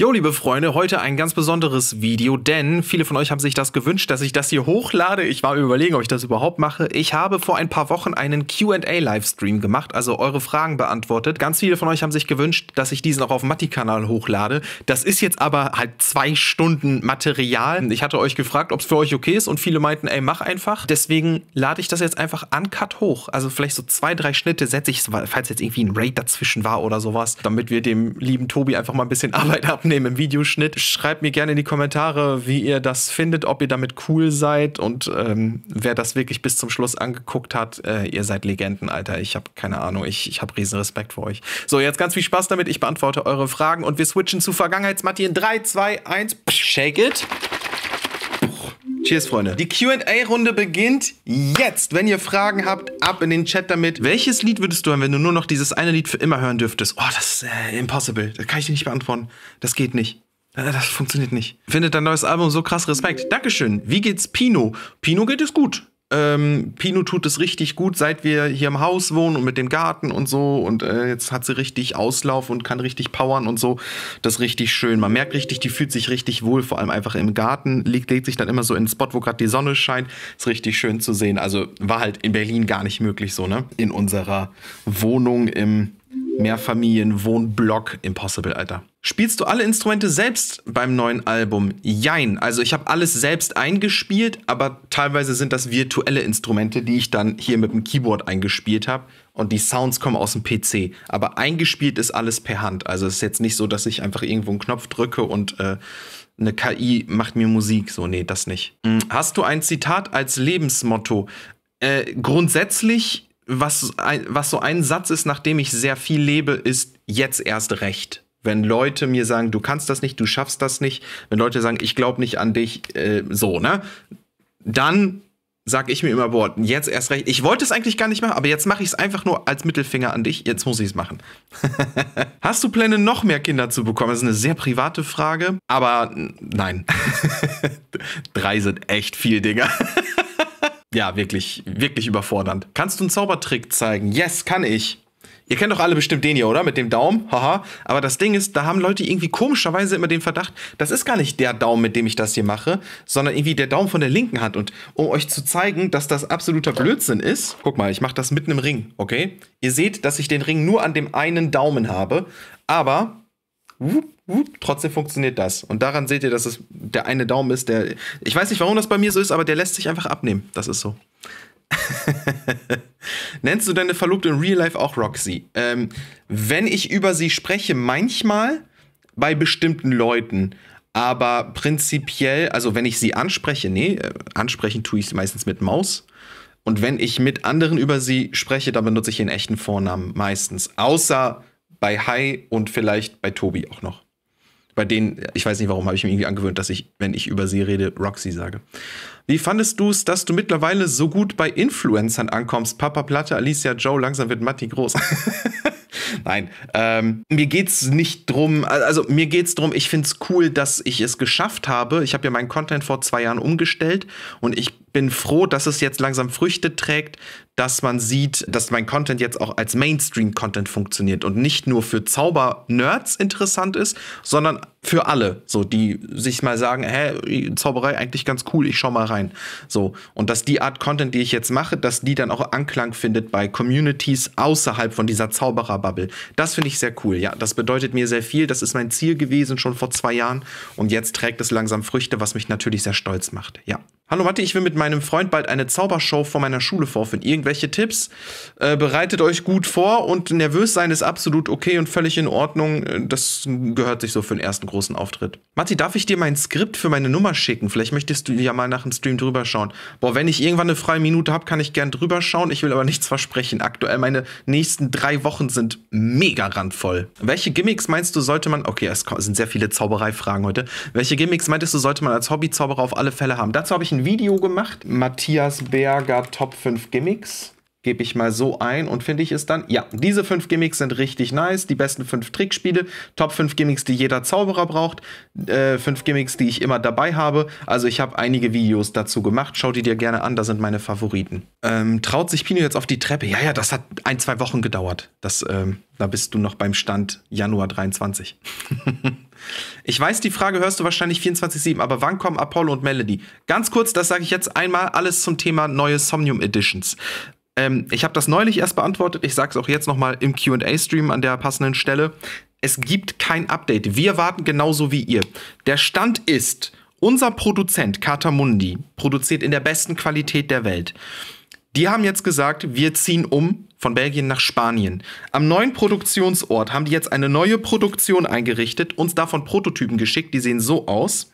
Jo, liebe Freunde, heute ein ganz besonderes Video, denn viele von euch haben sich das gewünscht, dass ich das hier hochlade. Ich war überlegen, ob ich das überhaupt mache. Ich habe vor ein paar Wochen einen Q&A-Livestream gemacht, also eure Fragen beantwortet. Ganz viele von euch haben sich gewünscht, dass ich diesen auch auf Matti-Kanal hochlade. Das ist jetzt aber halt zwei Stunden Material. Ich hatte euch gefragt, ob es für euch okay ist und viele meinten, ey, mach einfach. Deswegen lade ich das jetzt einfach uncut hoch. Also vielleicht so zwei, drei Schnitte setze ich, falls jetzt irgendwie ein Raid dazwischen war oder sowas, damit wir dem lieben Tobi einfach mal ein bisschen Arbeit haben abnehmen im Videoschnitt. Schreibt mir gerne in die Kommentare, wie ihr das findet, ob ihr damit cool seid und ähm, wer das wirklich bis zum Schluss angeguckt hat, äh, ihr seid Legenden, Alter. Ich habe keine Ahnung, ich, ich habe riesen Respekt vor euch. So, jetzt ganz viel Spaß damit. Ich beantworte eure Fragen und wir switchen zu Vergangenheitsmatti in 3, 2, 1. Shake it. Cheers, Freunde. Die QA-Runde beginnt jetzt. Wenn ihr Fragen habt, ab in den Chat damit. Welches Lied würdest du hören, wenn du nur noch dieses eine Lied für immer hören dürftest? Oh, das ist äh, impossible. Das kann ich dir nicht beantworten. Das geht nicht. Das funktioniert nicht. Findet dein neues Album so krass Respekt. Dankeschön. Wie geht's Pino? Pino geht es gut. Ähm, Pino tut es richtig gut, seit wir hier im Haus wohnen und mit dem Garten und so. Und äh, jetzt hat sie richtig Auslauf und kann richtig powern und so. Das ist richtig schön. Man merkt richtig, die fühlt sich richtig wohl, vor allem einfach im Garten. Liegt, legt sich dann immer so in den Spot, wo gerade die Sonne scheint. Ist richtig schön zu sehen. Also war halt in Berlin gar nicht möglich so, ne? In unserer Wohnung im Mehrfamilienwohnblock. Impossible, Alter. Spielst du alle Instrumente selbst beim neuen Album? Jein. Also ich habe alles selbst eingespielt, aber teilweise sind das virtuelle Instrumente, die ich dann hier mit dem Keyboard eingespielt habe. Und die Sounds kommen aus dem PC. Aber eingespielt ist alles per Hand. Also es ist jetzt nicht so, dass ich einfach irgendwo einen Knopf drücke und äh, eine KI macht mir Musik. So, nee, das nicht. Hm. Hast du ein Zitat als Lebensmotto? Äh, grundsätzlich was, was so ein Satz ist, nachdem ich sehr viel lebe, ist jetzt erst recht. Wenn Leute mir sagen, du kannst das nicht, du schaffst das nicht, wenn Leute sagen, ich glaube nicht an dich, äh, so, ne? Dann sage ich mir immer, boah, jetzt erst recht. Ich wollte es eigentlich gar nicht machen, aber jetzt mache ich es einfach nur als Mittelfinger an dich. Jetzt muss ich es machen. Hast du Pläne, noch mehr Kinder zu bekommen? Das ist eine sehr private Frage, aber nein. Drei sind echt viel, Dinger. ja, wirklich, wirklich überfordernd. Kannst du einen Zaubertrick zeigen? Yes, kann ich. Ihr kennt doch alle bestimmt den hier, oder? Mit dem Daumen, haha. Aber das Ding ist, da haben Leute irgendwie komischerweise immer den Verdacht, das ist gar nicht der Daumen, mit dem ich das hier mache, sondern irgendwie der Daumen von der linken Hand. Und um euch zu zeigen, dass das absoluter Blödsinn ist, guck mal, ich mache das mit einem Ring, okay? Ihr seht, dass ich den Ring nur an dem einen Daumen habe, aber wup, wup, trotzdem funktioniert das. Und daran seht ihr, dass es der eine Daumen ist, der. Ich weiß nicht, warum das bei mir so ist, aber der lässt sich einfach abnehmen. Das ist so. Nennst du deine Verlobte in Real Life auch Roxy? Ähm, wenn ich über sie spreche, manchmal bei bestimmten Leuten. Aber prinzipiell, also wenn ich sie anspreche, nee, äh, ansprechen tue ich sie meistens mit Maus. Und wenn ich mit anderen über sie spreche, dann benutze ich ihren echten Vornamen meistens. Außer bei Hi und vielleicht bei Tobi auch noch. Bei denen, ich weiß nicht warum, habe ich mir irgendwie angewöhnt, dass ich, wenn ich über sie rede, Roxy sage. Wie fandest du es, dass du mittlerweile so gut bei Influencern ankommst? Papa Platte, Alicia Joe, langsam wird Matti groß. Nein, ähm, mir geht's nicht drum, also mir geht's drum, ich find's cool, dass ich es geschafft habe. Ich habe ja meinen Content vor zwei Jahren umgestellt und ich bin froh, dass es jetzt langsam Früchte trägt, dass man sieht, dass mein Content jetzt auch als Mainstream-Content funktioniert und nicht nur für Zauber-Nerds interessant ist, sondern für alle, so die sich mal sagen, hä, Zauberei eigentlich ganz cool, ich schau mal rein sein. So. Und dass die Art Content, die ich jetzt mache, dass die dann auch Anklang findet bei Communities außerhalb von dieser Zaubererbubble. Das finde ich sehr cool. Ja, das bedeutet mir sehr viel. Das ist mein Ziel gewesen schon vor zwei Jahren. Und jetzt trägt es langsam Früchte, was mich natürlich sehr stolz macht. Ja. Hallo Matti, ich will mit meinem Freund bald eine Zaubershow vor meiner Schule vorführen. Irgendwelche Tipps? Äh, bereitet euch gut vor und nervös sein ist absolut okay und völlig in Ordnung. Äh, das gehört sich so für den ersten großen Auftritt. Matti, darf ich dir mein Skript für meine Nummer schicken? Vielleicht möchtest du ja mal nach dem Stream drüber schauen. Boah, wenn ich irgendwann eine freie Minute habe, kann ich gern drüber schauen. Ich will aber nichts versprechen. Aktuell meine nächsten drei Wochen sind mega randvoll. Welche Gimmicks meinst du, sollte man. Okay, es sind sehr viele Zaubereifragen heute. Welche Gimmicks meintest du, sollte man als Hobbyzauberer auf alle Fälle haben? Dazu habe ich ein ein Video gemacht. Matthias Berger Top 5 Gimmicks gebe ich mal so ein und finde ich es dann, ja, diese fünf Gimmicks sind richtig nice, die besten fünf Trickspiele, Top 5 Gimmicks, die jeder Zauberer braucht, äh, fünf Gimmicks, die ich immer dabei habe. Also ich habe einige Videos dazu gemacht, schau die dir gerne an, da sind meine Favoriten. Ähm, traut sich Pino jetzt auf die Treppe? Ja, ja, das hat ein, zwei Wochen gedauert. Das, ähm, da bist du noch beim Stand Januar 23. ich weiß, die Frage hörst du wahrscheinlich 24-7, aber wann kommen Apollo und Melody? Ganz kurz, das sage ich jetzt einmal, alles zum Thema neue Somnium Editions. Ähm, ich habe das neulich erst beantwortet. Ich sage es auch jetzt nochmal im QA-Stream an der passenden Stelle. Es gibt kein Update. Wir warten genauso wie ihr. Der Stand ist, unser Produzent Katamundi produziert in der besten Qualität der Welt. Die haben jetzt gesagt, wir ziehen um von Belgien nach Spanien. Am neuen Produktionsort haben die jetzt eine neue Produktion eingerichtet, uns davon Prototypen geschickt, die sehen so aus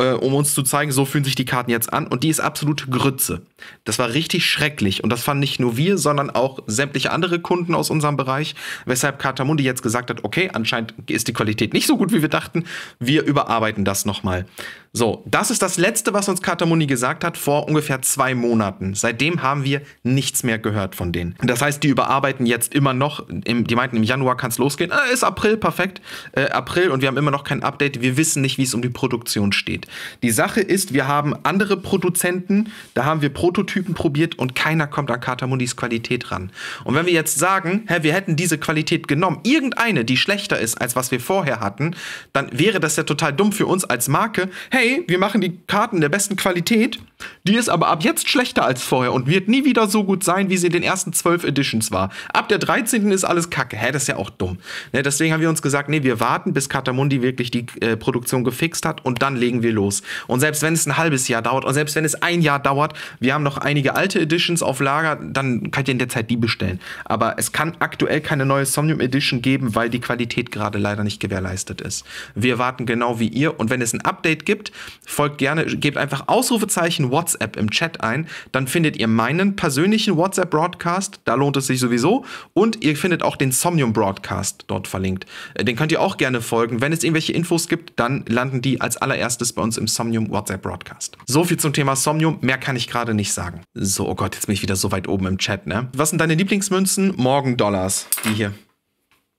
äh, um uns zu zeigen, so fühlen sich die Karten jetzt an. Und die ist absolute Grütze. Das war richtig schrecklich. Und das fanden nicht nur wir, sondern auch sämtliche andere Kunden aus unserem Bereich. Weshalb Katamundi jetzt gesagt hat, okay, anscheinend ist die Qualität nicht so gut, wie wir dachten. Wir überarbeiten das nochmal. So, das ist das Letzte, was uns Katamuni gesagt hat vor ungefähr zwei Monaten. Seitdem haben wir nichts mehr gehört von denen. Das heißt, die überarbeiten jetzt immer noch. Im, die meinten, im Januar kann es losgehen. Ah, ist April, perfekt. Äh, April und wir haben immer noch kein Update. Wir wissen nicht, wie es um die Produktion steht. Die Sache ist, wir haben andere Produzenten, da haben wir Prototypen probiert und keiner kommt an Katamunis Qualität ran. Und wenn wir jetzt sagen, hä, wir hätten diese Qualität genommen, irgendeine, die schlechter ist, als was wir vorher hatten, dann wäre das ja total dumm für uns als Marke. Hey, hey, wir machen die Karten der besten Qualität die ist aber ab jetzt schlechter als vorher und wird nie wieder so gut sein, wie sie in den ersten zwölf Editions war. Ab der 13. ist alles kacke. Hä, das ist ja auch dumm. Ne, deswegen haben wir uns gesagt, nee, wir warten, bis Katamundi wirklich die äh, Produktion gefixt hat und dann legen wir los. Und selbst wenn es ein halbes Jahr dauert und selbst wenn es ein Jahr dauert, wir haben noch einige alte Editions auf Lager, dann könnt ihr in der Zeit die bestellen. Aber es kann aktuell keine neue Somnium Edition geben, weil die Qualität gerade leider nicht gewährleistet ist. Wir warten genau wie ihr und wenn es ein Update gibt, folgt gerne, gebt einfach Ausrufezeichen WhatsApp im Chat ein. Dann findet ihr meinen persönlichen WhatsApp-Broadcast, da lohnt es sich sowieso. Und ihr findet auch den Somnium-Broadcast dort verlinkt. Äh, den könnt ihr auch gerne folgen. Wenn es irgendwelche Infos gibt, dann landen die als allererstes bei uns im Somnium WhatsApp-Broadcast. So viel zum Thema Somnium, mehr kann ich gerade nicht sagen. So, oh Gott, jetzt bin ich wieder so weit oben im Chat, ne? Was sind deine Lieblingsmünzen? Morgendollars, die hier.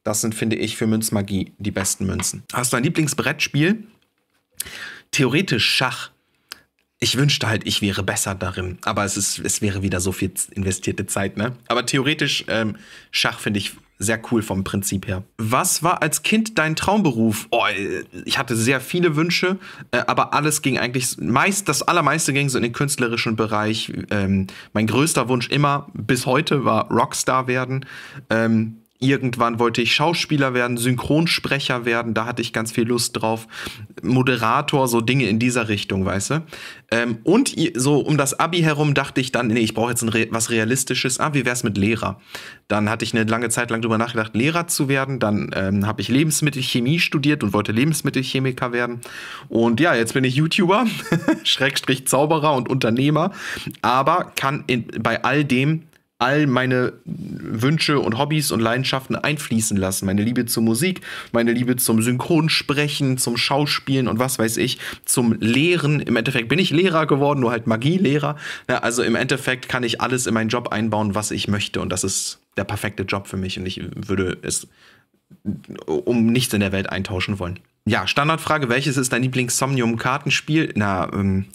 Das sind, finde ich, für Münzmagie die besten Münzen. Hast du ein Lieblingsbrettspiel? Theoretisch Schach ich wünschte halt, ich wäre besser darin. Aber es, ist, es wäre wieder so viel investierte Zeit, ne? Aber theoretisch, ähm, Schach finde ich sehr cool vom Prinzip her. Was war als Kind dein Traumberuf? Oh, äh, ich hatte sehr viele Wünsche, äh, aber alles ging eigentlich, meist, das allermeiste ging so in den künstlerischen Bereich. Ähm, mein größter Wunsch immer bis heute war Rockstar werden. Ähm, Irgendwann wollte ich Schauspieler werden, Synchronsprecher werden, da hatte ich ganz viel Lust drauf. Moderator, so Dinge in dieser Richtung, weißt du? Ähm, und so um das Abi herum dachte ich dann, nee, ich brauche jetzt Re was Realistisches. Ah, wie wär's mit Lehrer? Dann hatte ich eine lange Zeit lang drüber nachgedacht, Lehrer zu werden. Dann ähm, habe ich Lebensmittelchemie studiert und wollte Lebensmittelchemiker werden. Und ja, jetzt bin ich YouTuber, Schrägstrich Zauberer und Unternehmer, aber kann in, bei all dem all meine Wünsche und Hobbys und Leidenschaften einfließen lassen. Meine Liebe zur Musik, meine Liebe zum Synchronsprechen, zum Schauspielen und was weiß ich, zum Lehren. Im Endeffekt bin ich Lehrer geworden, nur halt Magielehrer. Ja, also im Endeffekt kann ich alles in meinen Job einbauen, was ich möchte. Und das ist der perfekte Job für mich. Und ich würde es um nichts in der Welt eintauschen wollen. Ja, Standardfrage, welches ist dein Lieblings-Somnium-Kartenspiel? Na, ähm,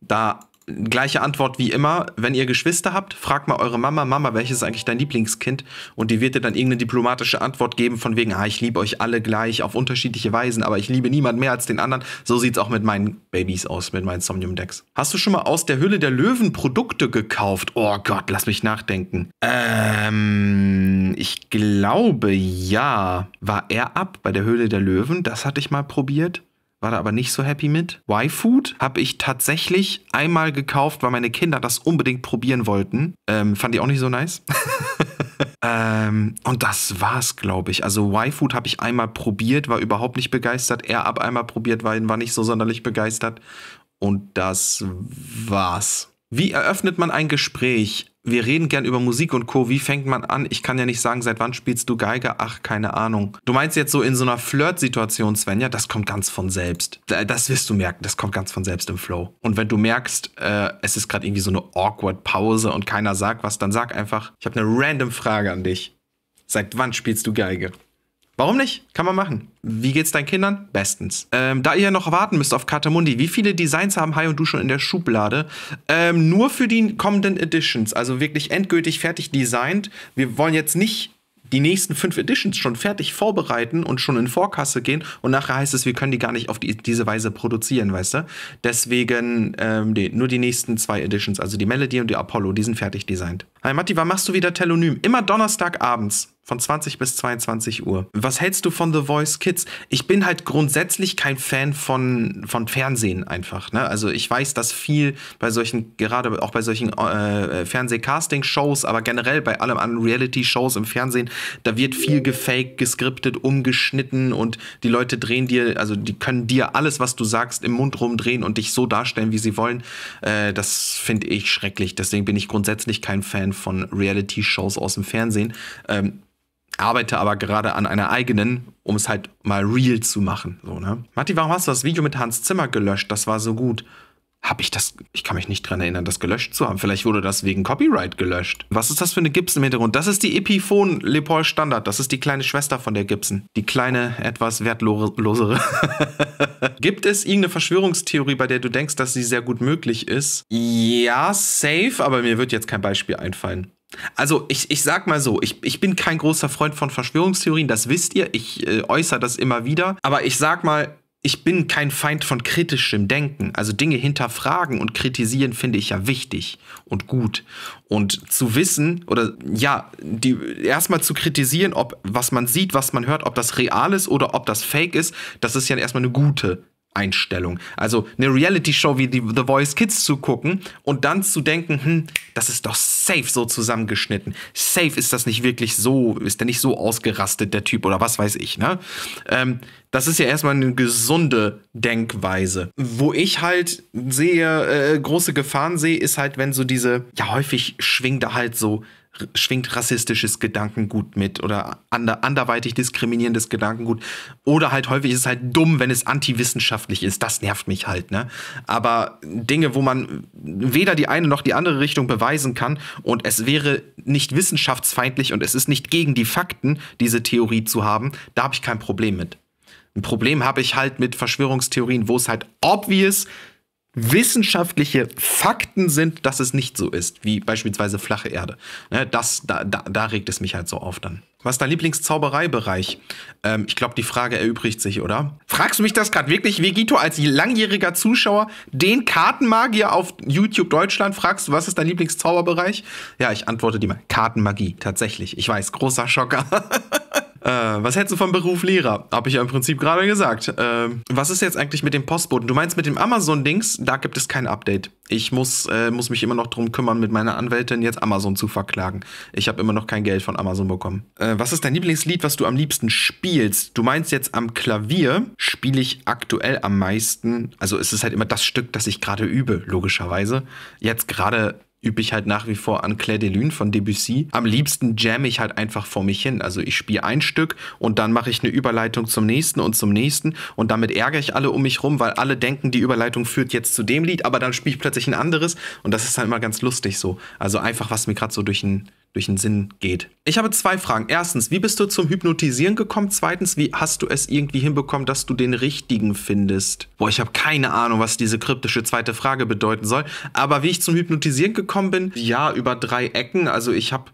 da gleiche Antwort wie immer. Wenn ihr Geschwister habt, fragt mal eure Mama, Mama, welches ist eigentlich dein Lieblingskind? Und die wird dir dann irgendeine diplomatische Antwort geben von wegen, ah, ich liebe euch alle gleich auf unterschiedliche Weisen, aber ich liebe niemand mehr als den anderen. So sieht es auch mit meinen Babys aus, mit meinen Somnium Decks. Hast du schon mal aus der Hülle der Löwen Produkte gekauft? Oh Gott, lass mich nachdenken. Ähm, ich glaube ja. War er ab bei der Höhle der Löwen? Das hatte ich mal probiert war da aber nicht so happy mit. Y-Food habe ich tatsächlich einmal gekauft, weil meine Kinder das unbedingt probieren wollten. Ähm, fand ich auch nicht so nice. ähm, und das war's, glaube ich. Also Y-Food habe ich einmal probiert, war überhaupt nicht begeistert. Er ab einmal probiert, war, war nicht so sonderlich begeistert. Und das war's. Wie eröffnet man ein Gespräch? wir reden gern über Musik und Co. Wie fängt man an? Ich kann ja nicht sagen, seit wann spielst du Geige? Ach, keine Ahnung. Du meinst jetzt so in so einer Flirt-Situation, Svenja, das kommt ganz von selbst. Das wirst du merken, das kommt ganz von selbst im Flow. Und wenn du merkst, äh, es ist gerade irgendwie so eine awkward Pause und keiner sagt was, dann sag einfach, ich habe eine random Frage an dich. Seit wann spielst du Geige? Warum nicht? Kann man machen. Wie geht's deinen Kindern? Bestens. Ähm, da ihr noch warten müsst auf Katamundi, wie viele Designs haben Hai und du schon in der Schublade? Ähm, nur für die kommenden Editions, also wirklich endgültig fertig designt. Wir wollen jetzt nicht die nächsten fünf Editions schon fertig vorbereiten und schon in Vorkasse gehen und nachher heißt es, wir können die gar nicht auf die, diese Weise produzieren, weißt du? Deswegen ähm, die, nur die nächsten zwei Editions, also die Melody und die Apollo, die sind fertig designt. Hi Matti, wann machst du wieder Telonym? Immer Donnerstagabends. Von 20 bis 22 Uhr. Was hältst du von The Voice Kids? Ich bin halt grundsätzlich kein Fan von, von Fernsehen einfach. Ne? Also ich weiß, dass viel bei solchen, gerade auch bei solchen äh, äh, Fernsehcasting-Shows, aber generell bei allem an Reality-Shows im Fernsehen, da wird viel gefaked, geskriptet, umgeschnitten und die Leute drehen dir, also die können dir alles, was du sagst, im Mund rumdrehen und dich so darstellen, wie sie wollen. Äh, das finde ich schrecklich. Deswegen bin ich grundsätzlich kein Fan von Reality-Shows aus dem Fernsehen. Ähm, arbeite aber gerade an einer eigenen, um es halt mal real zu machen. So, ne? Matti, warum hast du das Video mit Hans Zimmer gelöscht? Das war so gut. Hab ich das, ich kann mich nicht dran erinnern, das gelöscht zu haben. Vielleicht wurde das wegen Copyright gelöscht. Was ist das für eine Gibson im Hintergrund? Das ist die Epiphone Lepol Standard. Das ist die kleine Schwester von der Gibson. Die kleine, etwas wertlosere. Gibt es irgendeine Verschwörungstheorie, bei der du denkst, dass sie sehr gut möglich ist? Ja, safe, aber mir wird jetzt kein Beispiel einfallen. Also ich, ich sag mal so, ich, ich bin kein großer Freund von Verschwörungstheorien, das wisst ihr, ich äh, äußere das immer wieder, aber ich sag mal, ich bin kein Feind von kritischem Denken. Also Dinge hinterfragen und kritisieren finde ich ja wichtig und gut. Und zu wissen oder ja, die erstmal zu kritisieren, ob was man sieht, was man hört, ob das real ist oder ob das fake ist, das ist ja erstmal eine gute Einstellung. Also eine Reality-Show wie die The Voice Kids zu gucken und dann zu denken, hm, das ist doch safe so zusammengeschnitten. Safe ist das nicht wirklich so, ist der nicht so ausgerastet, der Typ oder was weiß ich, ne? Ähm, das ist ja erstmal eine gesunde Denkweise. Wo ich halt sehe, äh, große Gefahren sehe, ist halt, wenn so diese, ja, häufig schwingt da halt so schwingt rassistisches Gedankengut mit oder ander, anderweitig diskriminierendes Gedankengut. Oder halt häufig ist es halt dumm, wenn es antiwissenschaftlich ist. Das nervt mich halt, ne? Aber Dinge, wo man weder die eine noch die andere Richtung beweisen kann und es wäre nicht wissenschaftsfeindlich und es ist nicht gegen die Fakten, diese Theorie zu haben, da habe ich kein Problem mit. Ein Problem habe ich halt mit Verschwörungstheorien, wo es halt obvious wissenschaftliche Fakten sind, dass es nicht so ist, wie beispielsweise flache Erde. Ne, das, da, da, da regt es mich halt so auf dann. Was ist dein Lieblingszaubereibereich? Ähm, ich glaube, die Frage erübrigt sich, oder? Fragst du mich das gerade wirklich, Vegito, als langjähriger Zuschauer, den Kartenmagier auf YouTube Deutschland, fragst du, was ist dein Lieblingszauberbereich? Ja, ich antworte dir mal, Kartenmagie, tatsächlich. Ich weiß, großer Schocker. Äh, was hättest du vom Beruf Lehrer? Habe ich ja im Prinzip gerade gesagt. Äh, was ist jetzt eigentlich mit dem Postboten? Du meinst mit dem Amazon-Dings, da gibt es kein Update. Ich muss, äh, muss mich immer noch drum kümmern, mit meiner Anwältin jetzt Amazon zu verklagen. Ich habe immer noch kein Geld von Amazon bekommen. Äh, was ist dein Lieblingslied, was du am liebsten spielst? Du meinst jetzt am Klavier spiele ich aktuell am meisten. Also es ist halt immer das Stück, das ich gerade übe, logischerweise. Jetzt gerade übe ich halt nach wie vor an Claire de Lune von Debussy. Am liebsten jamme ich halt einfach vor mich hin. Also ich spiele ein Stück und dann mache ich eine Überleitung zum nächsten und zum nächsten und damit ärgere ich alle um mich rum, weil alle denken, die Überleitung führt jetzt zu dem Lied, aber dann spiele ich plötzlich ein anderes und das ist halt immer ganz lustig so. Also einfach, was mir gerade so durch den durch den Sinn geht. Ich habe zwei Fragen. Erstens, wie bist du zum Hypnotisieren gekommen? Zweitens, wie hast du es irgendwie hinbekommen, dass du den richtigen findest? Boah, ich habe keine Ahnung, was diese kryptische zweite Frage bedeuten soll. Aber wie ich zum Hypnotisieren gekommen bin, ja, über drei Ecken. Also ich habe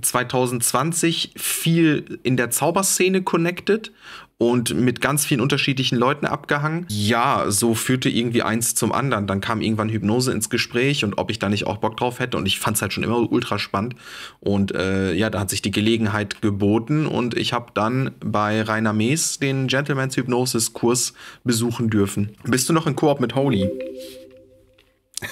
2020 viel in der Zauberszene connected und mit ganz vielen unterschiedlichen Leuten abgehangen. Ja, so führte irgendwie eins zum anderen. Dann kam irgendwann Hypnose ins Gespräch und ob ich da nicht auch Bock drauf hätte. Und ich fand es halt schon immer ultra spannend. Und äh, ja, da hat sich die Gelegenheit geboten und ich habe dann bei Rainer Mees den Gentleman's Hypnosis Kurs besuchen dürfen. Bist du noch in Koop mit Holy?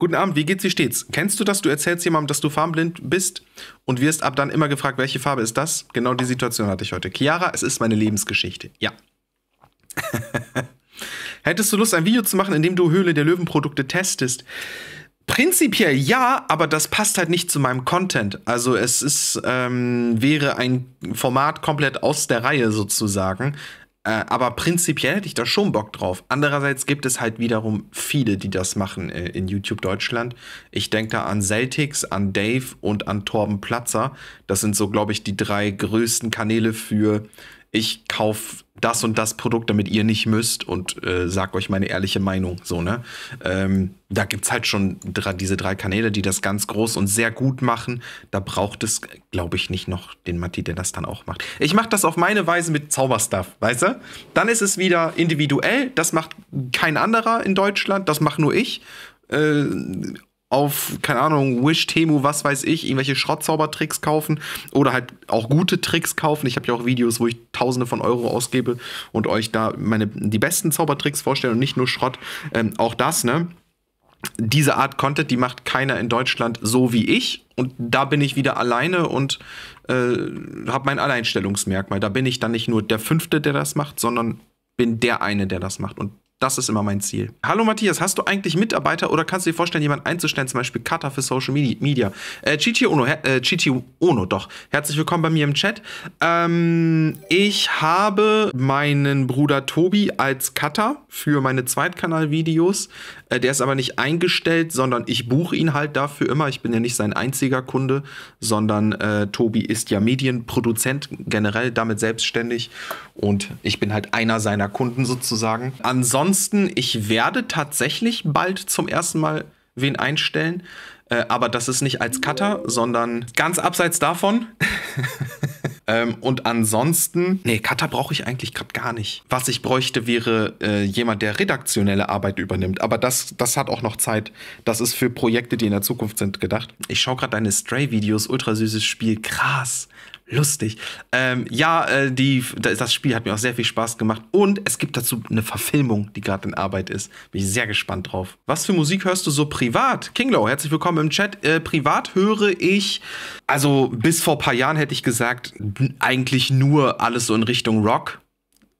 Guten Abend, wie geht's dir stets? Kennst du das? Du erzählst jemandem, dass du farbenblind bist und wirst ab dann immer gefragt, welche Farbe ist das? Genau die Situation hatte ich heute. Chiara, es ist meine Lebensgeschichte. Ja. Hättest du Lust, ein Video zu machen, in dem du Höhle der Löwenprodukte testest? Prinzipiell ja, aber das passt halt nicht zu meinem Content. Also es ist, ähm, wäre ein Format komplett aus der Reihe sozusagen. Äh, aber prinzipiell hätte ich da schon Bock drauf. Andererseits gibt es halt wiederum viele, die das machen äh, in YouTube Deutschland. Ich denke da an Celtics, an Dave und an Torben Platzer. Das sind so, glaube ich, die drei größten Kanäle für ich kaufe das und das Produkt, damit ihr nicht müsst und äh, sag euch meine ehrliche Meinung. So, ne? Ähm, da gibt es halt schon diese drei Kanäle, die das ganz groß und sehr gut machen. Da braucht es, glaube ich, nicht noch den Matti, der das dann auch macht. Ich mache das auf meine Weise mit Zauberstuff, weißt du? Dann ist es wieder individuell. Das macht kein anderer in Deutschland. Das mache nur ich. Äh, auf, keine Ahnung, Wish, Temu, was weiß ich, irgendwelche Schrottzaubertricks kaufen oder halt auch gute Tricks kaufen. Ich habe ja auch Videos, wo ich Tausende von Euro ausgebe und euch da meine, die besten Zaubertricks vorstelle und nicht nur Schrott. Ähm, auch das, ne? Diese Art Content, die macht keiner in Deutschland so wie ich. Und da bin ich wieder alleine und äh, habe mein Alleinstellungsmerkmal. Da bin ich dann nicht nur der Fünfte, der das macht, sondern bin der eine, der das macht. Und das ist immer mein Ziel. Hallo Matthias, hast du eigentlich Mitarbeiter oder kannst du dir vorstellen, jemanden einzustellen, zum Beispiel Cutter für Social Media? Äh, Chichi Ono, äh, Chichi Ono, doch. Herzlich willkommen bei mir im Chat. Ähm, ich habe meinen Bruder Tobi als Cutter für meine Zweitkanalvideos. Äh, der ist aber nicht eingestellt, sondern ich buche ihn halt dafür immer. Ich bin ja nicht sein einziger Kunde, sondern äh, Tobi ist ja Medienproduzent generell, damit selbstständig. Und ich bin halt einer seiner Kunden sozusagen. Ansonsten ansonsten, ich werde tatsächlich bald zum ersten Mal wen einstellen. Äh, aber das ist nicht als Cutter, sondern ganz abseits davon. ähm, und ansonsten, nee, Cutter brauche ich eigentlich gerade gar nicht. Was ich bräuchte, wäre äh, jemand, der redaktionelle Arbeit übernimmt. Aber das, das hat auch noch Zeit. Das ist für Projekte, die in der Zukunft sind, gedacht. Ich schaue gerade deine Stray-Videos, ultra süßes Spiel, krass lustig. Ähm, ja, äh, die, das Spiel hat mir auch sehr viel Spaß gemacht. Und es gibt dazu eine Verfilmung, die gerade in Arbeit ist. Bin ich sehr gespannt drauf. Was für Musik hörst du so privat? Kinglow, herzlich willkommen im Chat. Äh, privat höre ich, also bis vor ein paar Jahren hätte ich gesagt, eigentlich nur alles so in Richtung Rock.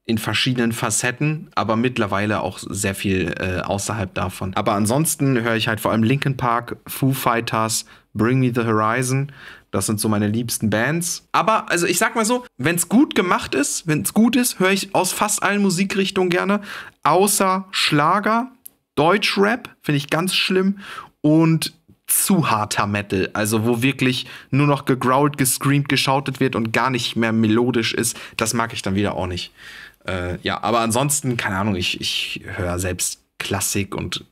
In verschiedenen Facetten, aber mittlerweile auch sehr viel äh, außerhalb davon. Aber ansonsten höre ich halt vor allem Linkin Park, Foo Fighters, Bring Me the Horizon, das sind so meine liebsten Bands. Aber also ich sag mal so, wenn es gut gemacht ist, wenn es gut ist, höre ich aus fast allen Musikrichtungen gerne, außer Schlager, Deutschrap, finde ich ganz schlimm und zu harter Metal, also wo wirklich nur noch gegrault, gescreamt, geschautet wird und gar nicht mehr melodisch ist, das mag ich dann wieder auch nicht. Äh, ja, aber ansonsten, keine Ahnung, ich, ich höre selbst Klassik und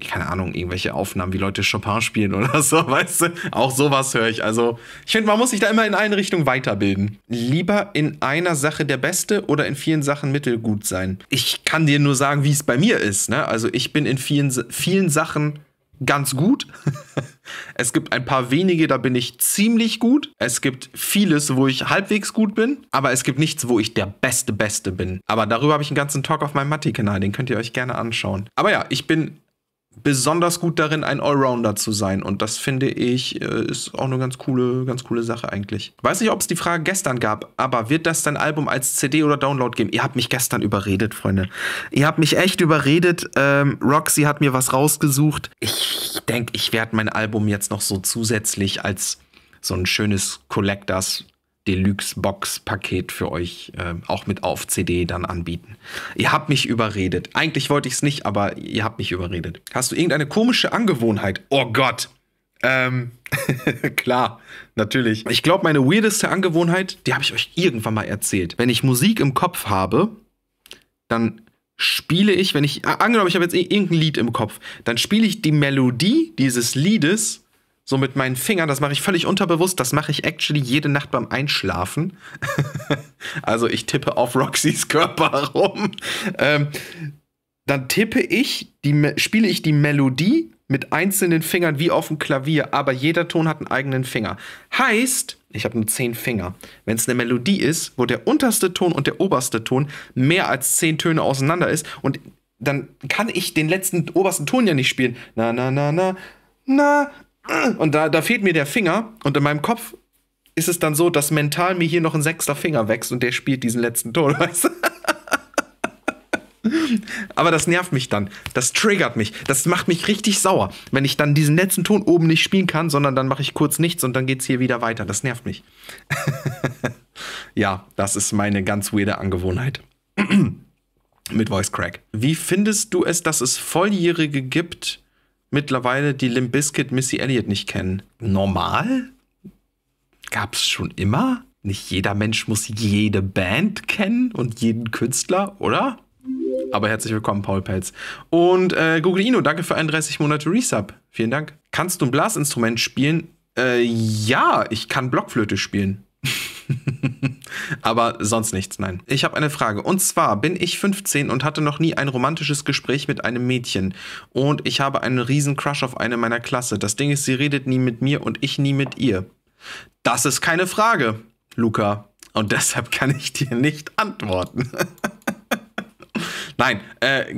keine Ahnung, irgendwelche Aufnahmen, wie Leute Chopin spielen oder so, weißt du? Auch sowas höre ich. Also, ich finde, man muss sich da immer in eine Richtung weiterbilden. Lieber in einer Sache der Beste oder in vielen Sachen mittelgut sein. Ich kann dir nur sagen, wie es bei mir ist. Ne? Also, ich bin in vielen, vielen Sachen ganz gut. es gibt ein paar wenige, da bin ich ziemlich gut. Es gibt vieles, wo ich halbwegs gut bin, aber es gibt nichts, wo ich der beste Beste bin. Aber darüber habe ich einen ganzen Talk auf meinem Matti-Kanal, den könnt ihr euch gerne anschauen. Aber ja, ich bin besonders gut darin, ein Allrounder zu sein. Und das finde ich, äh, ist auch eine ganz coole, ganz coole Sache eigentlich. Weiß nicht, ob es die Frage gestern gab, aber wird das dein Album als CD oder Download geben? Ihr habt mich gestern überredet, Freunde. Ihr habt mich echt überredet. Ähm, Roxy hat mir was rausgesucht. Ich denke, ich werde mein Album jetzt noch so zusätzlich als so ein schönes Collectors Deluxe-Box-Paket für euch äh, auch mit auf CD dann anbieten. Ihr habt mich überredet. Eigentlich wollte ich es nicht, aber ihr habt mich überredet. Hast du irgendeine komische Angewohnheit? Oh Gott. Ähm, klar, natürlich. Ich glaube, meine weirdeste Angewohnheit, die habe ich euch irgendwann mal erzählt. Wenn ich Musik im Kopf habe, dann spiele ich, wenn ich, angenommen, ich habe jetzt irgendein Lied im Kopf, dann spiele ich die Melodie dieses Liedes so mit meinen Fingern, das mache ich völlig unterbewusst, das mache ich actually jede Nacht beim Einschlafen. also ich tippe auf Roxys Körper rum. Ähm, dann tippe ich, die, spiele ich die Melodie mit einzelnen Fingern wie auf dem Klavier, aber jeder Ton hat einen eigenen Finger. Heißt, ich habe nur zehn Finger. Wenn es eine Melodie ist, wo der unterste Ton und der oberste Ton mehr als zehn Töne auseinander ist und dann kann ich den letzten obersten Ton ja nicht spielen. Na, na, na, na, na, und da, da fehlt mir der Finger und in meinem Kopf ist es dann so, dass mental mir hier noch ein sechster Finger wächst und der spielt diesen letzten Ton, weißt du? Aber das nervt mich dann. Das triggert mich. Das macht mich richtig sauer, wenn ich dann diesen letzten Ton oben nicht spielen kann, sondern dann mache ich kurz nichts und dann geht es hier wieder weiter. Das nervt mich. ja, das ist meine ganz weirde Angewohnheit. Mit Voice Crack. Wie findest du es, dass es Volljährige gibt, mittlerweile die Limp Bizkit Missy Elliott nicht kennen. Normal? Gab's schon immer? Nicht jeder Mensch muss jede Band kennen und jeden Künstler, oder? Aber herzlich willkommen, Paul Pelz. Und äh, Google Ino, danke für 31 Monate Resub. Vielen Dank. Kannst du ein Blasinstrument spielen? Äh, ja, ich kann Blockflöte spielen. Aber sonst nichts, nein. Ich habe eine Frage. Und zwar bin ich 15 und hatte noch nie ein romantisches Gespräch mit einem Mädchen. Und ich habe einen riesen Crush auf eine meiner Klasse. Das Ding ist, sie redet nie mit mir und ich nie mit ihr. Das ist keine Frage, Luca. Und deshalb kann ich dir nicht antworten. nein, äh,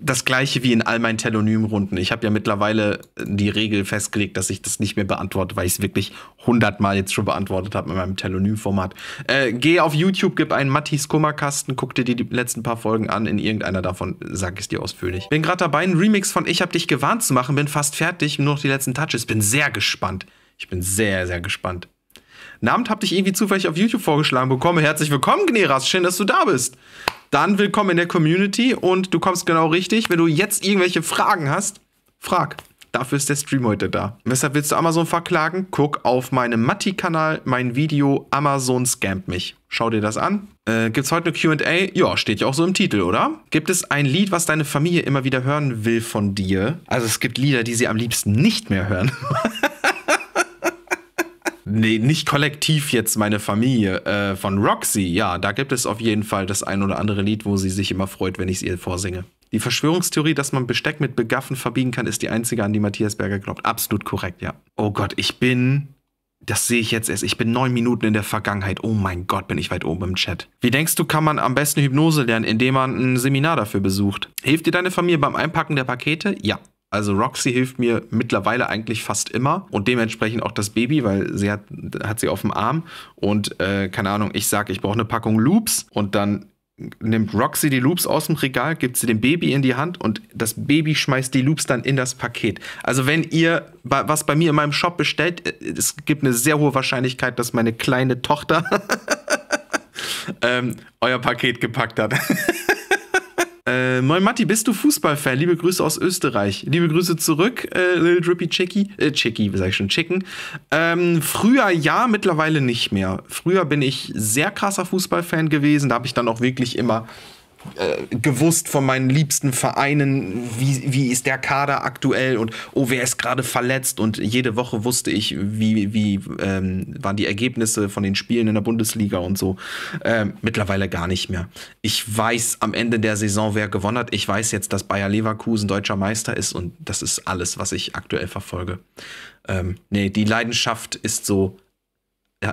das gleiche wie in all meinen Telonym-Runden. Ich habe ja mittlerweile die Regel festgelegt, dass ich das nicht mehr beantworte, weil ich es wirklich hundertmal jetzt schon beantwortet habe in meinem Telonym-Format. Äh, geh auf YouTube, gib einen Mattis Kummerkasten, guck dir die, die, letzten paar Folgen an. In irgendeiner davon sage ich es dir ausführlich. Bin gerade dabei, einen Remix von Ich hab dich gewarnt zu machen, bin fast fertig, nur noch die letzten Touches. Bin sehr gespannt. Ich bin sehr, sehr gespannt. Namt hab dich irgendwie zufällig auf YouTube vorgeschlagen bekommen. Herzlich willkommen, Gneras. Schön, dass du da bist dann willkommen in der Community und du kommst genau richtig. Wenn du jetzt irgendwelche Fragen hast, frag. Dafür ist der Stream heute da. Weshalb willst du Amazon verklagen? Guck auf meinem Matti-Kanal mein Video Amazon scampt mich. Schau dir das an. Äh, gibt's heute eine QA? Ja, steht ja auch so im Titel, oder? Gibt es ein Lied, was deine Familie immer wieder hören will von dir? Also es gibt Lieder, die sie am liebsten nicht mehr hören. nee, nicht kollektiv jetzt meine Familie, äh, von Roxy, ja, da gibt es auf jeden Fall das ein oder andere Lied, wo sie sich immer freut, wenn ich es ihr vorsinge. Die Verschwörungstheorie, dass man Besteck mit Begaffen verbiegen kann, ist die einzige, an die Matthias Berger glaubt. Absolut korrekt, ja. Oh Gott, ich bin das sehe ich jetzt erst. Ich bin neun Minuten in der Vergangenheit. Oh mein Gott, bin ich weit oben im Chat. Wie denkst du, kann man am besten Hypnose lernen, indem man ein Seminar dafür besucht? Hilft dir deine Familie beim Einpacken der Pakete? Ja. Also Roxy hilft mir mittlerweile eigentlich fast immer und dementsprechend auch das Baby, weil sie hat, hat sie auf dem Arm und äh, keine Ahnung, ich sage, ich brauche eine Packung Loops und dann nimmt Roxy die Loops aus dem Regal, gibt sie dem Baby in die Hand und das Baby schmeißt die Loops dann in das Paket. Also wenn ihr was bei mir in meinem Shop bestellt, äh, es gibt eine sehr hohe Wahrscheinlichkeit, dass meine kleine Tochter ähm, euer Paket gepackt hat. Äh, moin Matti, bist du Fußballfan? Liebe Grüße aus Österreich. Liebe Grüße zurück, äh, Little Drippy Chicky. Äh, Chicky, sag ich schon, Chicken. Ähm, früher ja, mittlerweile nicht mehr. Früher bin ich sehr krasser Fußballfan gewesen. Da habe ich dann auch wirklich immer äh, gewusst von meinen liebsten Vereinen, wie, wie ist der Kader aktuell und oh, wer ist gerade verletzt. Und jede Woche wusste ich, wie, wie ähm, waren die Ergebnisse von den Spielen in der Bundesliga und so. Ähm, mittlerweile gar nicht mehr. Ich weiß am Ende der Saison, wer gewonnen hat. Ich weiß jetzt, dass Bayer Leverkusen deutscher Meister ist und das ist alles, was ich aktuell verfolge. Ähm, nee, die Leidenschaft ist so,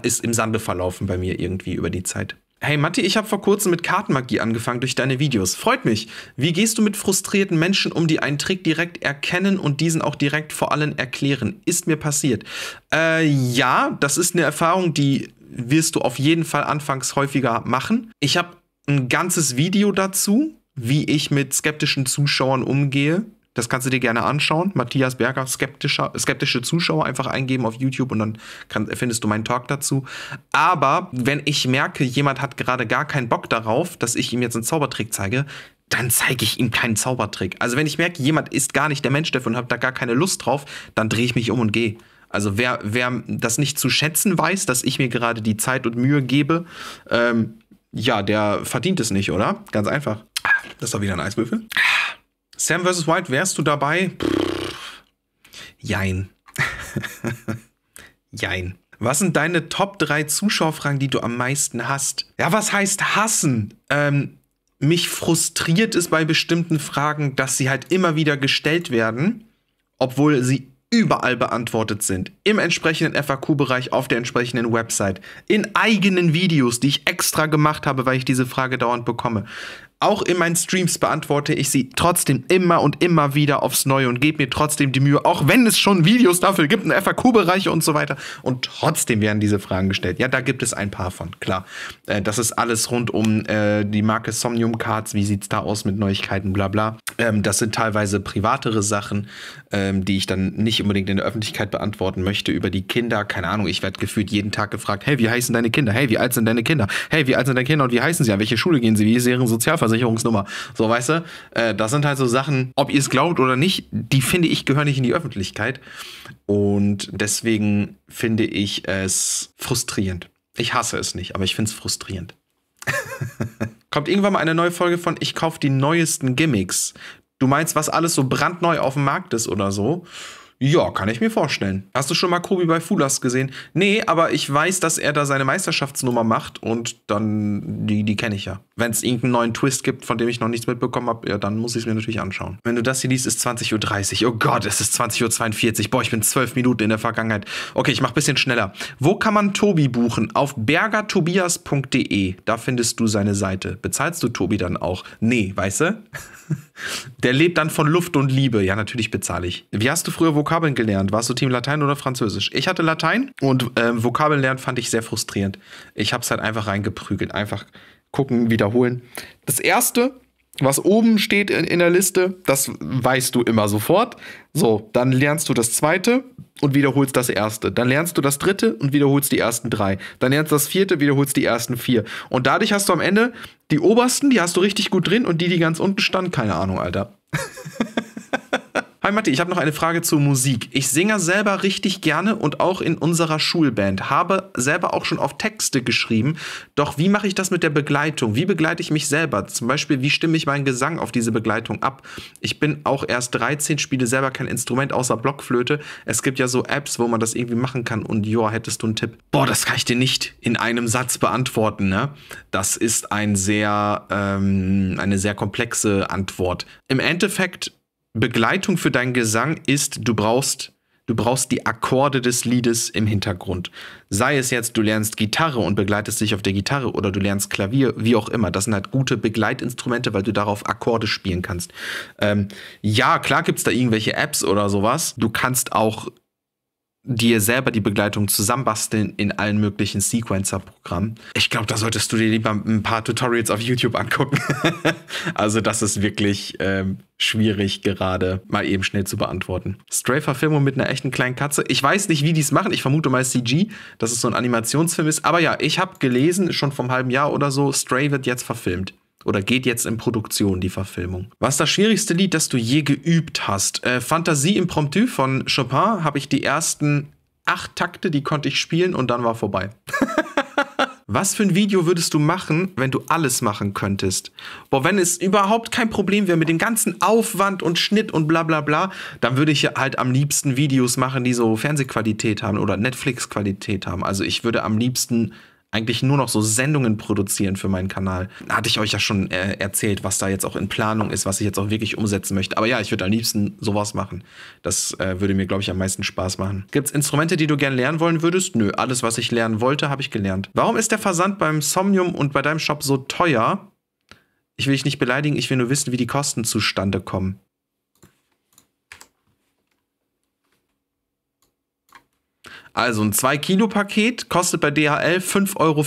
ist im Sande verlaufen bei mir irgendwie über die Zeit. Hey Matti, ich habe vor kurzem mit Kartenmagie angefangen durch deine Videos. Freut mich. Wie gehst du mit frustrierten Menschen um, die einen Trick direkt erkennen und diesen auch direkt vor allen erklären? Ist mir passiert. Äh, ja, das ist eine Erfahrung, die wirst du auf jeden Fall anfangs häufiger machen. Ich habe ein ganzes Video dazu, wie ich mit skeptischen Zuschauern umgehe. Das kannst du dir gerne anschauen. Matthias Berger, skeptischer, skeptische Zuschauer, einfach eingeben auf YouTube und dann kann, findest du meinen Talk dazu. Aber wenn ich merke, jemand hat gerade gar keinen Bock darauf, dass ich ihm jetzt einen Zaubertrick zeige, dann zeige ich ihm keinen Zaubertrick. Also wenn ich merke, jemand ist gar nicht der Mensch dafür und hat da gar keine Lust drauf, dann drehe ich mich um und gehe. Also wer, wer das nicht zu schätzen weiß, dass ich mir gerade die Zeit und Mühe gebe, ähm, ja, der verdient es nicht, oder? Ganz einfach. Das war wieder ein Eiswürfel. Sam vs. White, wärst du dabei? Pff, jein. jein. Was sind deine Top 3 Zuschauerfragen, die du am meisten hast? Ja, was heißt hassen? Ähm, mich frustriert es bei bestimmten Fragen, dass sie halt immer wieder gestellt werden, obwohl sie überall beantwortet sind. Im entsprechenden FAQ-Bereich, auf der entsprechenden Website, in eigenen Videos, die ich extra gemacht habe, weil ich diese Frage dauernd bekomme. Auch in meinen Streams beantworte ich sie trotzdem immer und immer wieder aufs Neue und gebe mir trotzdem die Mühe, auch wenn es schon Videos dafür gibt, einen FAQ-Bereiche und so weiter. Und trotzdem werden diese Fragen gestellt. Ja, da gibt es ein paar von, klar. Äh, das ist alles rund um äh, die Marke Somnium Cards. Wie sieht es da aus mit Neuigkeiten, bla bla. Ähm, das sind teilweise privatere Sachen, ähm, die ich dann nicht unbedingt in der Öffentlichkeit beantworten möchte über die Kinder. Keine Ahnung, ich werde gefühlt jeden Tag gefragt, hey, wie heißen deine Kinder? Hey, wie alt sind deine Kinder? Hey, wie alt sind deine Kinder und wie heißen sie? An welche Schule gehen sie? Wie ist ihre Sozialverhalten? Versicherungsnummer. So, weißt du, äh, das sind halt so Sachen, ob ihr es glaubt oder nicht, die finde ich gehören nicht in die Öffentlichkeit. Und deswegen finde ich es frustrierend. Ich hasse es nicht, aber ich finde es frustrierend. Kommt irgendwann mal eine neue Folge von Ich kaufe die neuesten Gimmicks. Du meinst, was alles so brandneu auf dem Markt ist oder so? Ja, kann ich mir vorstellen. Hast du schon mal Kobi bei Fulas gesehen? Nee, aber ich weiß, dass er da seine Meisterschaftsnummer macht und dann, die, die kenne ich ja. Wenn es irgendeinen neuen Twist gibt, von dem ich noch nichts mitbekommen habe, ja, dann muss ich es mir natürlich anschauen. Wenn du das hier liest, ist 20.30 Uhr. Oh Gott, es ist 20.42 Uhr. Boah, ich bin zwölf Minuten in der Vergangenheit. Okay, ich mache ein bisschen schneller. Wo kann man Tobi buchen? Auf bergertobias.de. Da findest du seine Seite. Bezahlst du Tobi dann auch? Nee, weißt du? der lebt dann von Luft und Liebe. Ja, natürlich bezahle ich. Wie hast du früher wo Vokabeln gelernt? Warst du Team Latein oder Französisch? Ich hatte Latein und ähm, Vokabeln lernen fand ich sehr frustrierend. Ich habe es halt einfach reingeprügelt. Einfach gucken, wiederholen. Das erste, was oben steht in, in der Liste, das weißt du immer sofort. So, dann lernst du das zweite und wiederholst das erste. Dann lernst du das dritte und wiederholst die ersten drei. Dann lernst du das vierte, wiederholst die ersten vier. Und dadurch hast du am Ende die obersten, die hast du richtig gut drin und die, die ganz unten standen, keine Ahnung, Alter. Hi Matti, ich habe noch eine Frage zur Musik. Ich singe selber richtig gerne und auch in unserer Schulband. Habe selber auch schon auf Texte geschrieben. Doch wie mache ich das mit der Begleitung? Wie begleite ich mich selber? Zum Beispiel, wie stimme ich meinen Gesang auf diese Begleitung ab? Ich bin auch erst 13, spiele selber kein Instrument außer Blockflöte. Es gibt ja so Apps, wo man das irgendwie machen kann. Und joa, hättest du einen Tipp? Boah, das kann ich dir nicht in einem Satz beantworten. Ne? Das ist ein sehr, ähm, eine sehr komplexe Antwort. Im Endeffekt Begleitung für deinen Gesang ist, du brauchst Du brauchst die Akkorde des Liedes im Hintergrund. Sei es jetzt, du lernst Gitarre und begleitest dich auf der Gitarre oder du lernst Klavier, wie auch immer. Das sind halt gute Begleitinstrumente, weil du darauf Akkorde spielen kannst. Ähm, ja, klar gibt's da irgendwelche Apps oder sowas. Du kannst auch dir selber die Begleitung zusammenbasteln in allen möglichen Sequencer-Programmen. Ich glaube, da solltest du dir lieber ein paar Tutorials auf YouTube angucken. also das ist wirklich ähm, schwierig gerade mal eben schnell zu beantworten. Stray-Verfilmung mit einer echten kleinen Katze. Ich weiß nicht, wie die es machen. Ich vermute mal CG, dass es so ein Animationsfilm ist. Aber ja, ich habe gelesen, schon vom halben Jahr oder so, Stray wird jetzt verfilmt oder geht jetzt in Produktion, die Verfilmung. Was ist das schwierigste Lied, das du je geübt hast? Äh, Fantasie Impromptu von Chopin habe ich die ersten acht Takte, die konnte ich spielen und dann war vorbei. Was für ein Video würdest du machen, wenn du alles machen könntest? Boah, wenn es überhaupt kein Problem wäre mit dem ganzen Aufwand und Schnitt und bla bla bla, dann würde ich halt am liebsten Videos machen, die so Fernsehqualität haben oder Netflix-Qualität haben. Also ich würde am liebsten eigentlich nur noch so Sendungen produzieren für meinen Kanal. Hatte ich euch ja schon äh, erzählt, was da jetzt auch in Planung ist, was ich jetzt auch wirklich umsetzen möchte. Aber ja, ich würde am liebsten sowas machen. Das äh, würde mir, glaube ich, am meisten Spaß machen. Gibt es Instrumente, die du gerne lernen wollen würdest? Nö, alles, was ich lernen wollte, habe ich gelernt. Warum ist der Versand beim Somnium und bei deinem Shop so teuer? Ich will dich nicht beleidigen, ich will nur wissen, wie die Kosten zustande kommen. Also ein 2-Kilo-Paket kostet bei DHL 5,50 Euro.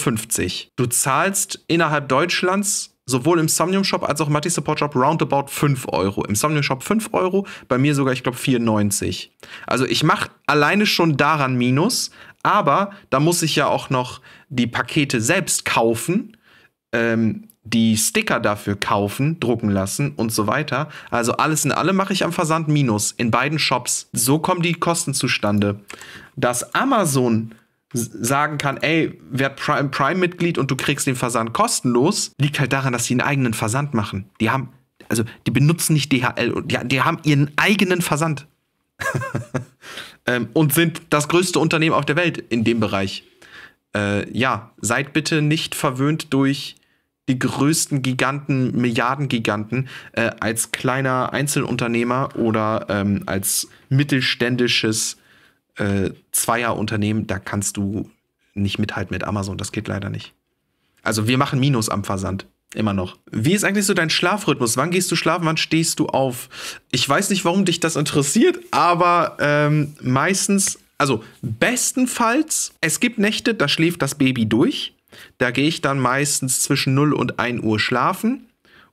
Du zahlst innerhalb Deutschlands sowohl im Somnium Shop als auch im Matti Support Shop roundabout 5 Euro. Im Somnium Shop 5 Euro, bei mir sogar, ich glaube, 94. Also ich mache alleine schon daran Minus, aber da muss ich ja auch noch die Pakete selbst kaufen, ähm, die Sticker dafür kaufen, drucken lassen und so weiter. Also alles in allem mache ich am Versand Minus in beiden Shops. So kommen die Kosten zustande dass Amazon sagen kann, ey, werd Prime-Mitglied und du kriegst den Versand kostenlos, liegt halt daran, dass sie einen eigenen Versand machen. Die haben, also die benutzen nicht DHL, die, die haben ihren eigenen Versand. ähm, und sind das größte Unternehmen auf der Welt in dem Bereich. Äh, ja, seid bitte nicht verwöhnt durch die größten Giganten, Milliardengiganten, äh, als kleiner Einzelunternehmer oder ähm, als mittelständisches äh, zweier da kannst du nicht mithalten mit Amazon. Das geht leider nicht. Also wir machen Minus am Versand. Immer noch. Wie ist eigentlich so dein Schlafrhythmus? Wann gehst du schlafen? Wann stehst du auf? Ich weiß nicht, warum dich das interessiert, aber ähm, meistens, also bestenfalls, es gibt Nächte, da schläft das Baby durch. Da gehe ich dann meistens zwischen 0 und 1 Uhr schlafen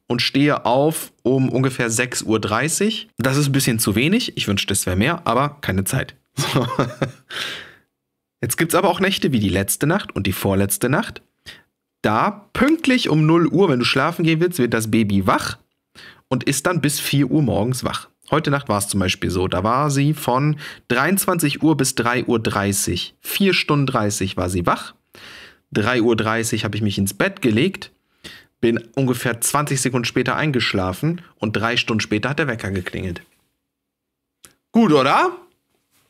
und stehe auf um ungefähr 6.30 Uhr. Das ist ein bisschen zu wenig. Ich wünschte, es wäre mehr, aber keine Zeit. So. Jetzt gibt es aber auch Nächte wie die letzte Nacht und die vorletzte Nacht. Da pünktlich um 0 Uhr, wenn du schlafen gehen willst, wird das Baby wach und ist dann bis 4 Uhr morgens wach. Heute Nacht war es zum Beispiel so. Da war sie von 23 Uhr bis 3.30 Uhr. 4 Stunden 30 war sie wach. 3.30 Uhr habe ich mich ins Bett gelegt, bin ungefähr 20 Sekunden später eingeschlafen und drei Stunden später hat der Wecker geklingelt. Gut, oder?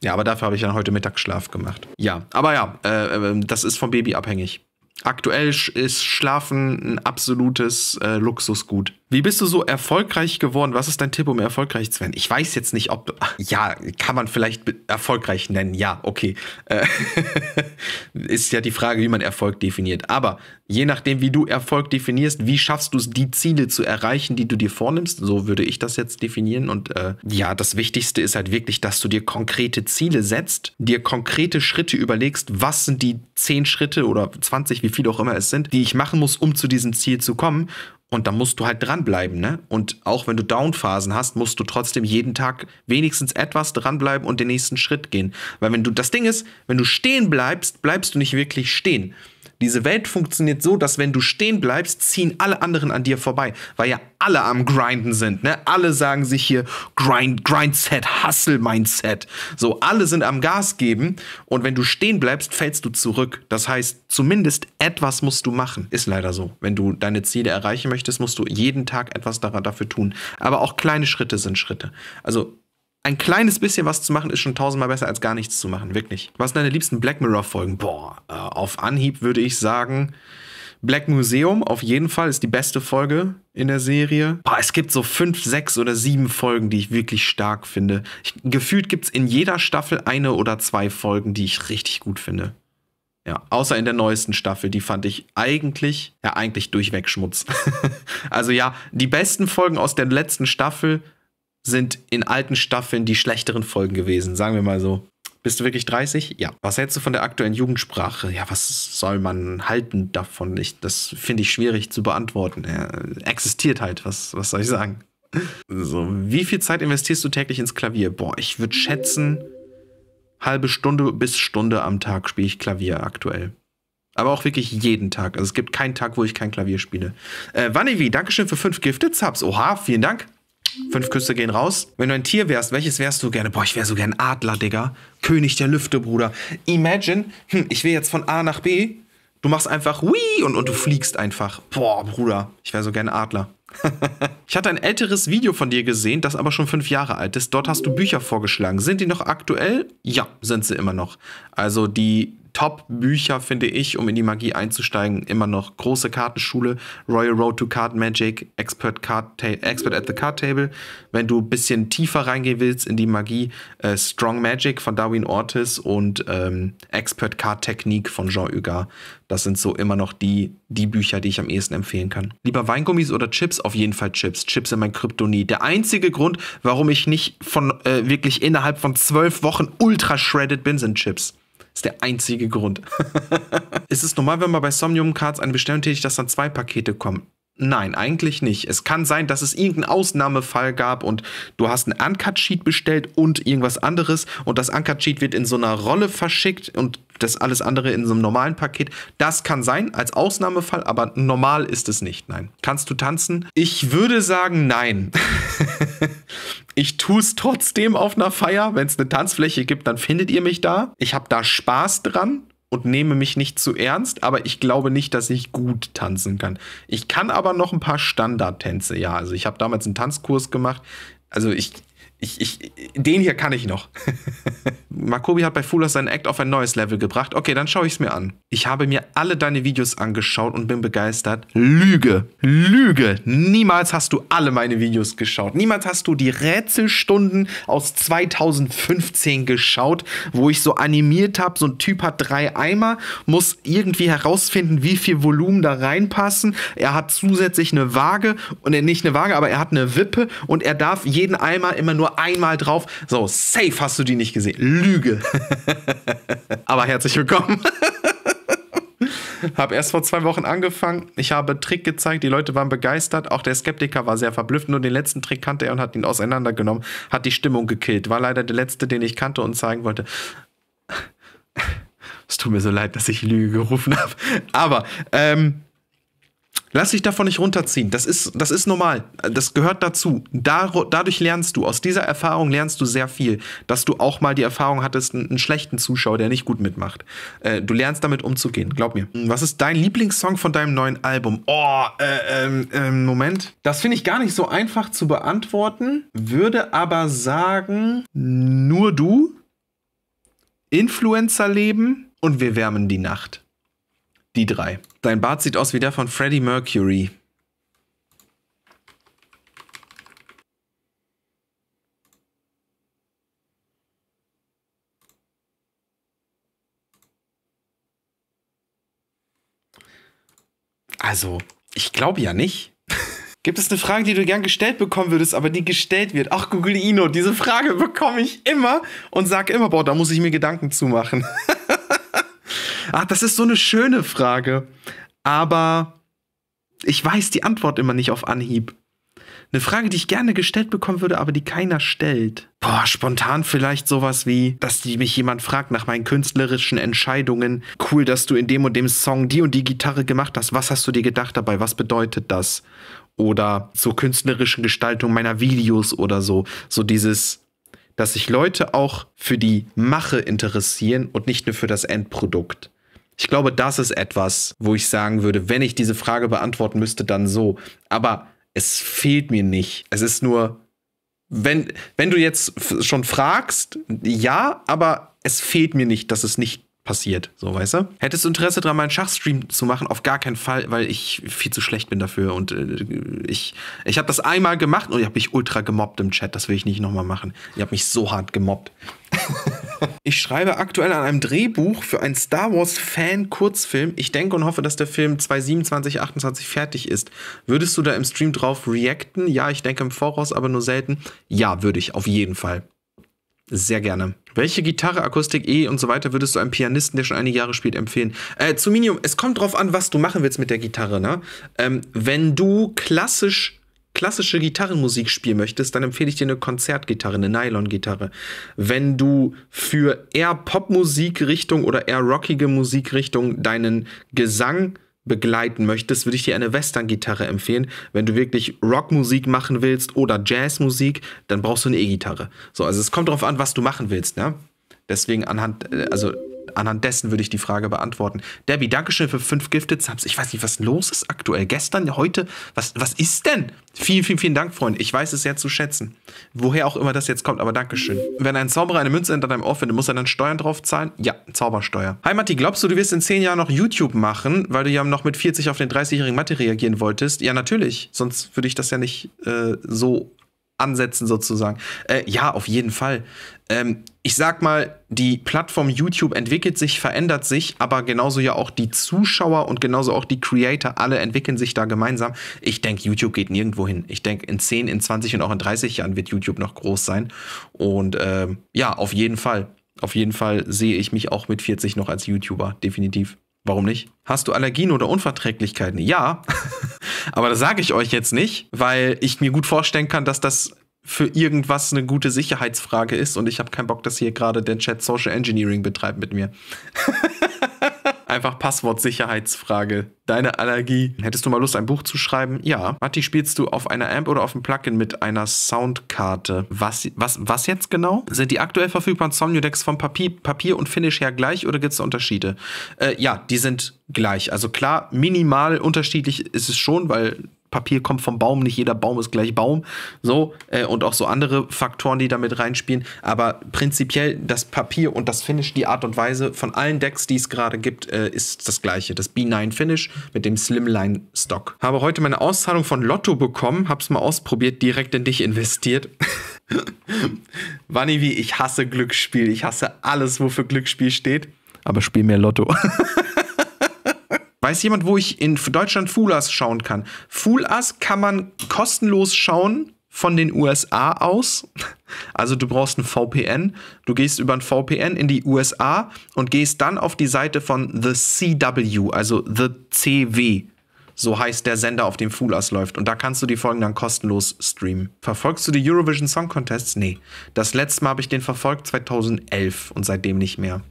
Ja, aber dafür habe ich dann heute Mittagsschlaf gemacht. Ja, aber ja, äh, ähm, das ist vom Baby abhängig. Aktuell ist Schlafen ein absolutes äh, Luxusgut. Wie bist du so erfolgreich geworden? Was ist dein Tipp, um erfolgreich zu werden? Ich weiß jetzt nicht, ob. Ja, kann man vielleicht erfolgreich nennen. Ja, okay. Äh, ist ja die Frage, wie man Erfolg definiert. Aber je nachdem, wie du Erfolg definierst, wie schaffst du es, die Ziele zu erreichen, die du dir vornimmst? So würde ich das jetzt definieren. Und äh, ja, das Wichtigste ist halt wirklich, dass du dir konkrete Ziele setzt, dir konkrete Schritte überlegst, was sind die 10 Schritte oder 20, wie viel auch immer es sind, die ich machen muss, um zu diesem Ziel zu kommen und da musst du halt dranbleiben, ne? Und auch wenn du Downphasen hast, musst du trotzdem jeden Tag wenigstens etwas dranbleiben und den nächsten Schritt gehen. Weil wenn du, das Ding ist, wenn du stehen bleibst, bleibst du nicht wirklich stehen. Diese Welt funktioniert so, dass wenn du stehen bleibst, ziehen alle anderen an dir vorbei, weil ja alle am Grinden sind. Ne? Alle sagen sich hier Grind, Grindset, Hustle-Mindset. So, alle sind am Gas geben und wenn du stehen bleibst, fällst du zurück. Das heißt, zumindest etwas musst du machen. Ist leider so. Wenn du deine Ziele erreichen möchtest, musst du jeden Tag etwas dafür tun. Aber auch kleine Schritte sind Schritte. Also ein kleines bisschen was zu machen, ist schon tausendmal besser als gar nichts zu machen, wirklich. Was sind deine liebsten Black Mirror-Folgen? Boah, äh, auf Anhieb würde ich sagen, Black Museum auf jeden Fall ist die beste Folge in der Serie. Boah, es gibt so fünf, sechs oder sieben Folgen, die ich wirklich stark finde. Ich, gefühlt gibt es in jeder Staffel eine oder zwei Folgen, die ich richtig gut finde. Ja, außer in der neuesten Staffel, die fand ich eigentlich, ja, eigentlich durchweg Schmutz. also ja, die besten Folgen aus der letzten Staffel sind in alten Staffeln die schlechteren Folgen gewesen, sagen wir mal so. Bist du wirklich 30? Ja. Was hältst du von der aktuellen Jugendsprache? Ja, was soll man halten davon? Ich, das finde ich schwierig zu beantworten. Ja, existiert halt, was, was soll ich sagen? So, wie viel Zeit investierst du täglich ins Klavier? Boah, ich würde schätzen, halbe Stunde bis Stunde am Tag spiele ich Klavier aktuell. Aber auch wirklich jeden Tag. Also es gibt keinen Tag, wo ich kein Klavier spiele. Äh, Wannevi, Dankeschön für fünf Gifted Subs. Oha, vielen Dank. Fünf Küsse gehen raus. Wenn du ein Tier wärst, welches wärst du gerne? Boah, ich wäre so gern Adler, Digga. König der Lüfte, Bruder. Imagine, hm, ich will jetzt von A nach B. Du machst einfach Wii und, und du fliegst einfach. Boah, Bruder, ich wäre so gern Adler. ich hatte ein älteres Video von dir gesehen, das aber schon fünf Jahre alt ist. Dort hast du Bücher vorgeschlagen. Sind die noch aktuell? Ja, sind sie immer noch. Also die Top-Bücher, finde ich, um in die Magie einzusteigen, immer noch große Kartenschule, Royal Road to Card Magic, Expert, Card Expert at the Card Table. Wenn du ein bisschen tiefer reingehen willst in die Magie, äh, Strong Magic von Darwin Ortiz und ähm, Expert Card Technique von Jean Hugar. Das sind so immer noch die, die Bücher, die ich am ehesten empfehlen kann. Lieber Weingummis oder Chips? Auf jeden Fall Chips. Chips sind mein Kryptonit. Der einzige Grund, warum ich nicht von äh, wirklich innerhalb von zwölf Wochen ultra shredded bin, sind Chips. Das ist der einzige Grund. ist es normal, wenn man bei Somnium-Cards eine Bestellung tätigt, dass dann zwei Pakete kommen? Nein, eigentlich nicht. Es kann sein, dass es irgendeinen Ausnahmefall gab und du hast einen Uncut-Sheet bestellt und irgendwas anderes und das Uncut-Sheet wird in so einer Rolle verschickt und das alles andere in so einem normalen Paket. Das kann sein, als Ausnahmefall, aber normal ist es nicht. Nein. Kannst du tanzen? Ich würde sagen, nein. ich tue es trotzdem auf einer Feier. Wenn es eine Tanzfläche gibt, dann findet ihr mich da. Ich habe da Spaß dran und nehme mich nicht zu ernst, aber ich glaube nicht, dass ich gut tanzen kann. Ich kann aber noch ein paar Standardtänze, ja. Also ich habe damals einen Tanzkurs gemacht. Also ich ich, ich, den hier kann ich noch. Makobi hat bei Fulas seinen Act auf ein neues Level gebracht. Okay, dann schaue ich es mir an. Ich habe mir alle deine Videos angeschaut und bin begeistert. Lüge, Lüge. Niemals hast du alle meine Videos geschaut. Niemals hast du die Rätselstunden aus 2015 geschaut, wo ich so animiert habe. So ein Typ hat drei Eimer, muss irgendwie herausfinden, wie viel Volumen da reinpassen. Er hat zusätzlich eine Waage und nicht eine Waage, aber er hat eine Wippe und er darf jeden Eimer immer nur einmal drauf. So, safe hast du die nicht gesehen. Lüge. Aber herzlich willkommen. Hab erst vor zwei Wochen angefangen. Ich habe Trick gezeigt, die Leute waren begeistert. Auch der Skeptiker war sehr verblüfft. Nur den letzten Trick kannte er und hat ihn auseinandergenommen. Hat die Stimmung gekillt. War leider der letzte, den ich kannte und zeigen wollte. Es tut mir so leid, dass ich Lüge gerufen habe. Aber ähm, Lass dich davon nicht runterziehen. Das ist, das ist normal. Das gehört dazu. Dar dadurch lernst du, aus dieser Erfahrung lernst du sehr viel, dass du auch mal die Erfahrung hattest, einen, einen schlechten Zuschauer, der nicht gut mitmacht. Äh, du lernst damit umzugehen, glaub mir. Was ist dein Lieblingssong von deinem neuen Album? Oh, äh, äh, Moment. Das finde ich gar nicht so einfach zu beantworten, würde aber sagen, nur du, Influencer leben und wir wärmen die Nacht. Die drei. Dein Bart sieht aus wie der von Freddie Mercury. Also, ich glaube ja nicht. Gibt es eine Frage, die du gern gestellt bekommen würdest, aber die gestellt wird? Ach, Google Ino, diese Frage bekomme ich immer und sage immer, boah, da muss ich mir Gedanken zu machen. Ach, das ist so eine schöne Frage. Aber ich weiß die Antwort immer nicht auf Anhieb. Eine Frage, die ich gerne gestellt bekommen würde, aber die keiner stellt. Boah, spontan vielleicht sowas wie, dass mich jemand fragt nach meinen künstlerischen Entscheidungen. Cool, dass du in dem und dem Song die und die Gitarre gemacht hast. Was hast du dir gedacht dabei? Was bedeutet das? Oder zur künstlerischen Gestaltung meiner Videos oder so. So dieses, dass sich Leute auch für die Mache interessieren und nicht nur für das Endprodukt. Ich glaube, das ist etwas, wo ich sagen würde, wenn ich diese Frage beantworten müsste, dann so. Aber es fehlt mir nicht. Es ist nur, wenn, wenn du jetzt schon fragst, ja, aber es fehlt mir nicht, dass es nicht passiert, so weißt du? Hättest du Interesse daran, meinen Schachstream zu machen? Auf gar keinen Fall, weil ich viel zu schlecht bin dafür und äh, ich, ich habe das einmal gemacht und ich habe mich ultra gemobbt im Chat, das will ich nicht nochmal machen. Ich habe mich so hart gemobbt. ich schreibe aktuell an einem Drehbuch für einen Star Wars Fan Kurzfilm. Ich denke und hoffe, dass der Film 2027, 28 fertig ist. Würdest du da im Stream drauf reacten? Ja, ich denke im Voraus, aber nur selten. Ja, würde ich, auf jeden Fall. Sehr gerne. Welche Gitarre, Akustik, E und so weiter würdest du einem Pianisten, der schon einige Jahre spielt, empfehlen? Äh, zu Minium, es kommt drauf an, was du machen willst mit der Gitarre, ne? Ähm, wenn du klassisch klassische Gitarrenmusik spielen möchtest, dann empfehle ich dir eine Konzertgitarre, eine Nylon-Gitarre. Wenn du für eher Popmusikrichtung oder eher rockige Musikrichtung deinen Gesang begleiten möchtest, würde ich dir eine Western-Gitarre empfehlen. Wenn du wirklich Rockmusik machen willst oder Jazzmusik, dann brauchst du eine E-Gitarre. So, also es kommt darauf an, was du machen willst, ne? Deswegen anhand, äh, also anhand dessen würde ich die Frage beantworten. Debbie, Dankeschön für fünf Gifted Subs. Ich weiß nicht, was los ist aktuell. Gestern, heute, was, was ist denn? Vielen, vielen, vielen Dank, Freunde. Ich weiß es sehr zu schätzen. Woher auch immer das jetzt kommt, aber Dankeschön. Wenn ein Zauberer eine Münze hinter deinem Ohr findet, muss er dann Steuern drauf zahlen? Ja, Zaubersteuer. Hi Matti, glaubst du, du wirst in zehn Jahren noch YouTube machen, weil du ja noch mit 40 auf den 30-jährigen Matti reagieren wolltest? Ja, natürlich. Sonst würde ich das ja nicht äh, so ansetzen sozusagen. Äh, ja, auf jeden Fall. Ähm, ich sag mal, die Plattform YouTube entwickelt sich, verändert sich, aber genauso ja auch die Zuschauer und genauso auch die Creator, alle entwickeln sich da gemeinsam. Ich denke, YouTube geht nirgendwo hin. Ich denke, in 10, in 20 und auch in 30 Jahren wird YouTube noch groß sein. Und ähm, ja, auf jeden Fall. Auf jeden Fall sehe ich mich auch mit 40 noch als YouTuber, definitiv. Warum nicht? Hast du Allergien oder Unverträglichkeiten? Ja, aber das sage ich euch jetzt nicht, weil ich mir gut vorstellen kann, dass das für irgendwas eine gute Sicherheitsfrage ist und ich habe keinen Bock, dass hier gerade der Chat Social Engineering betreibt mit mir. Einfach Passwort-Sicherheitsfrage. Deine Allergie. Hättest du mal Lust, ein Buch zu schreiben? Ja. Matti, spielst du auf einer Amp oder auf einem Plugin mit einer Soundkarte? Was, was, was jetzt genau? Sind die aktuell verfügbaren Somnodecks vom Papier, Papier und Finish her gleich oder gibt es Unterschiede? Äh, ja, die sind gleich. Also klar, minimal unterschiedlich ist es schon, weil Papier kommt vom Baum, nicht jeder Baum ist gleich Baum. So, äh, und auch so andere Faktoren, die damit reinspielen. Aber prinzipiell das Papier und das Finish, die Art und Weise von allen Decks, die es gerade gibt, äh, ist das gleiche. Das B9 Finish mit dem Slimline Stock. Habe heute meine Auszahlung von Lotto bekommen, hab's mal ausprobiert, direkt in dich investiert. Wanni, wie ich hasse Glücksspiel. Ich hasse alles, wofür Glücksspiel steht. Aber spiel mehr Lotto. Weiß jemand, wo ich in Deutschland Fulas schauen kann? Fulas kann man kostenlos schauen von den USA aus. Also du brauchst ein VPN. Du gehst über ein VPN in die USA und gehst dann auf die Seite von The CW, also The CW. So heißt der Sender, auf dem Fulas läuft. Und da kannst du die Folgen dann kostenlos streamen. Verfolgst du die Eurovision Song Contests? Nee. Das letzte Mal habe ich den verfolgt 2011 und seitdem nicht mehr.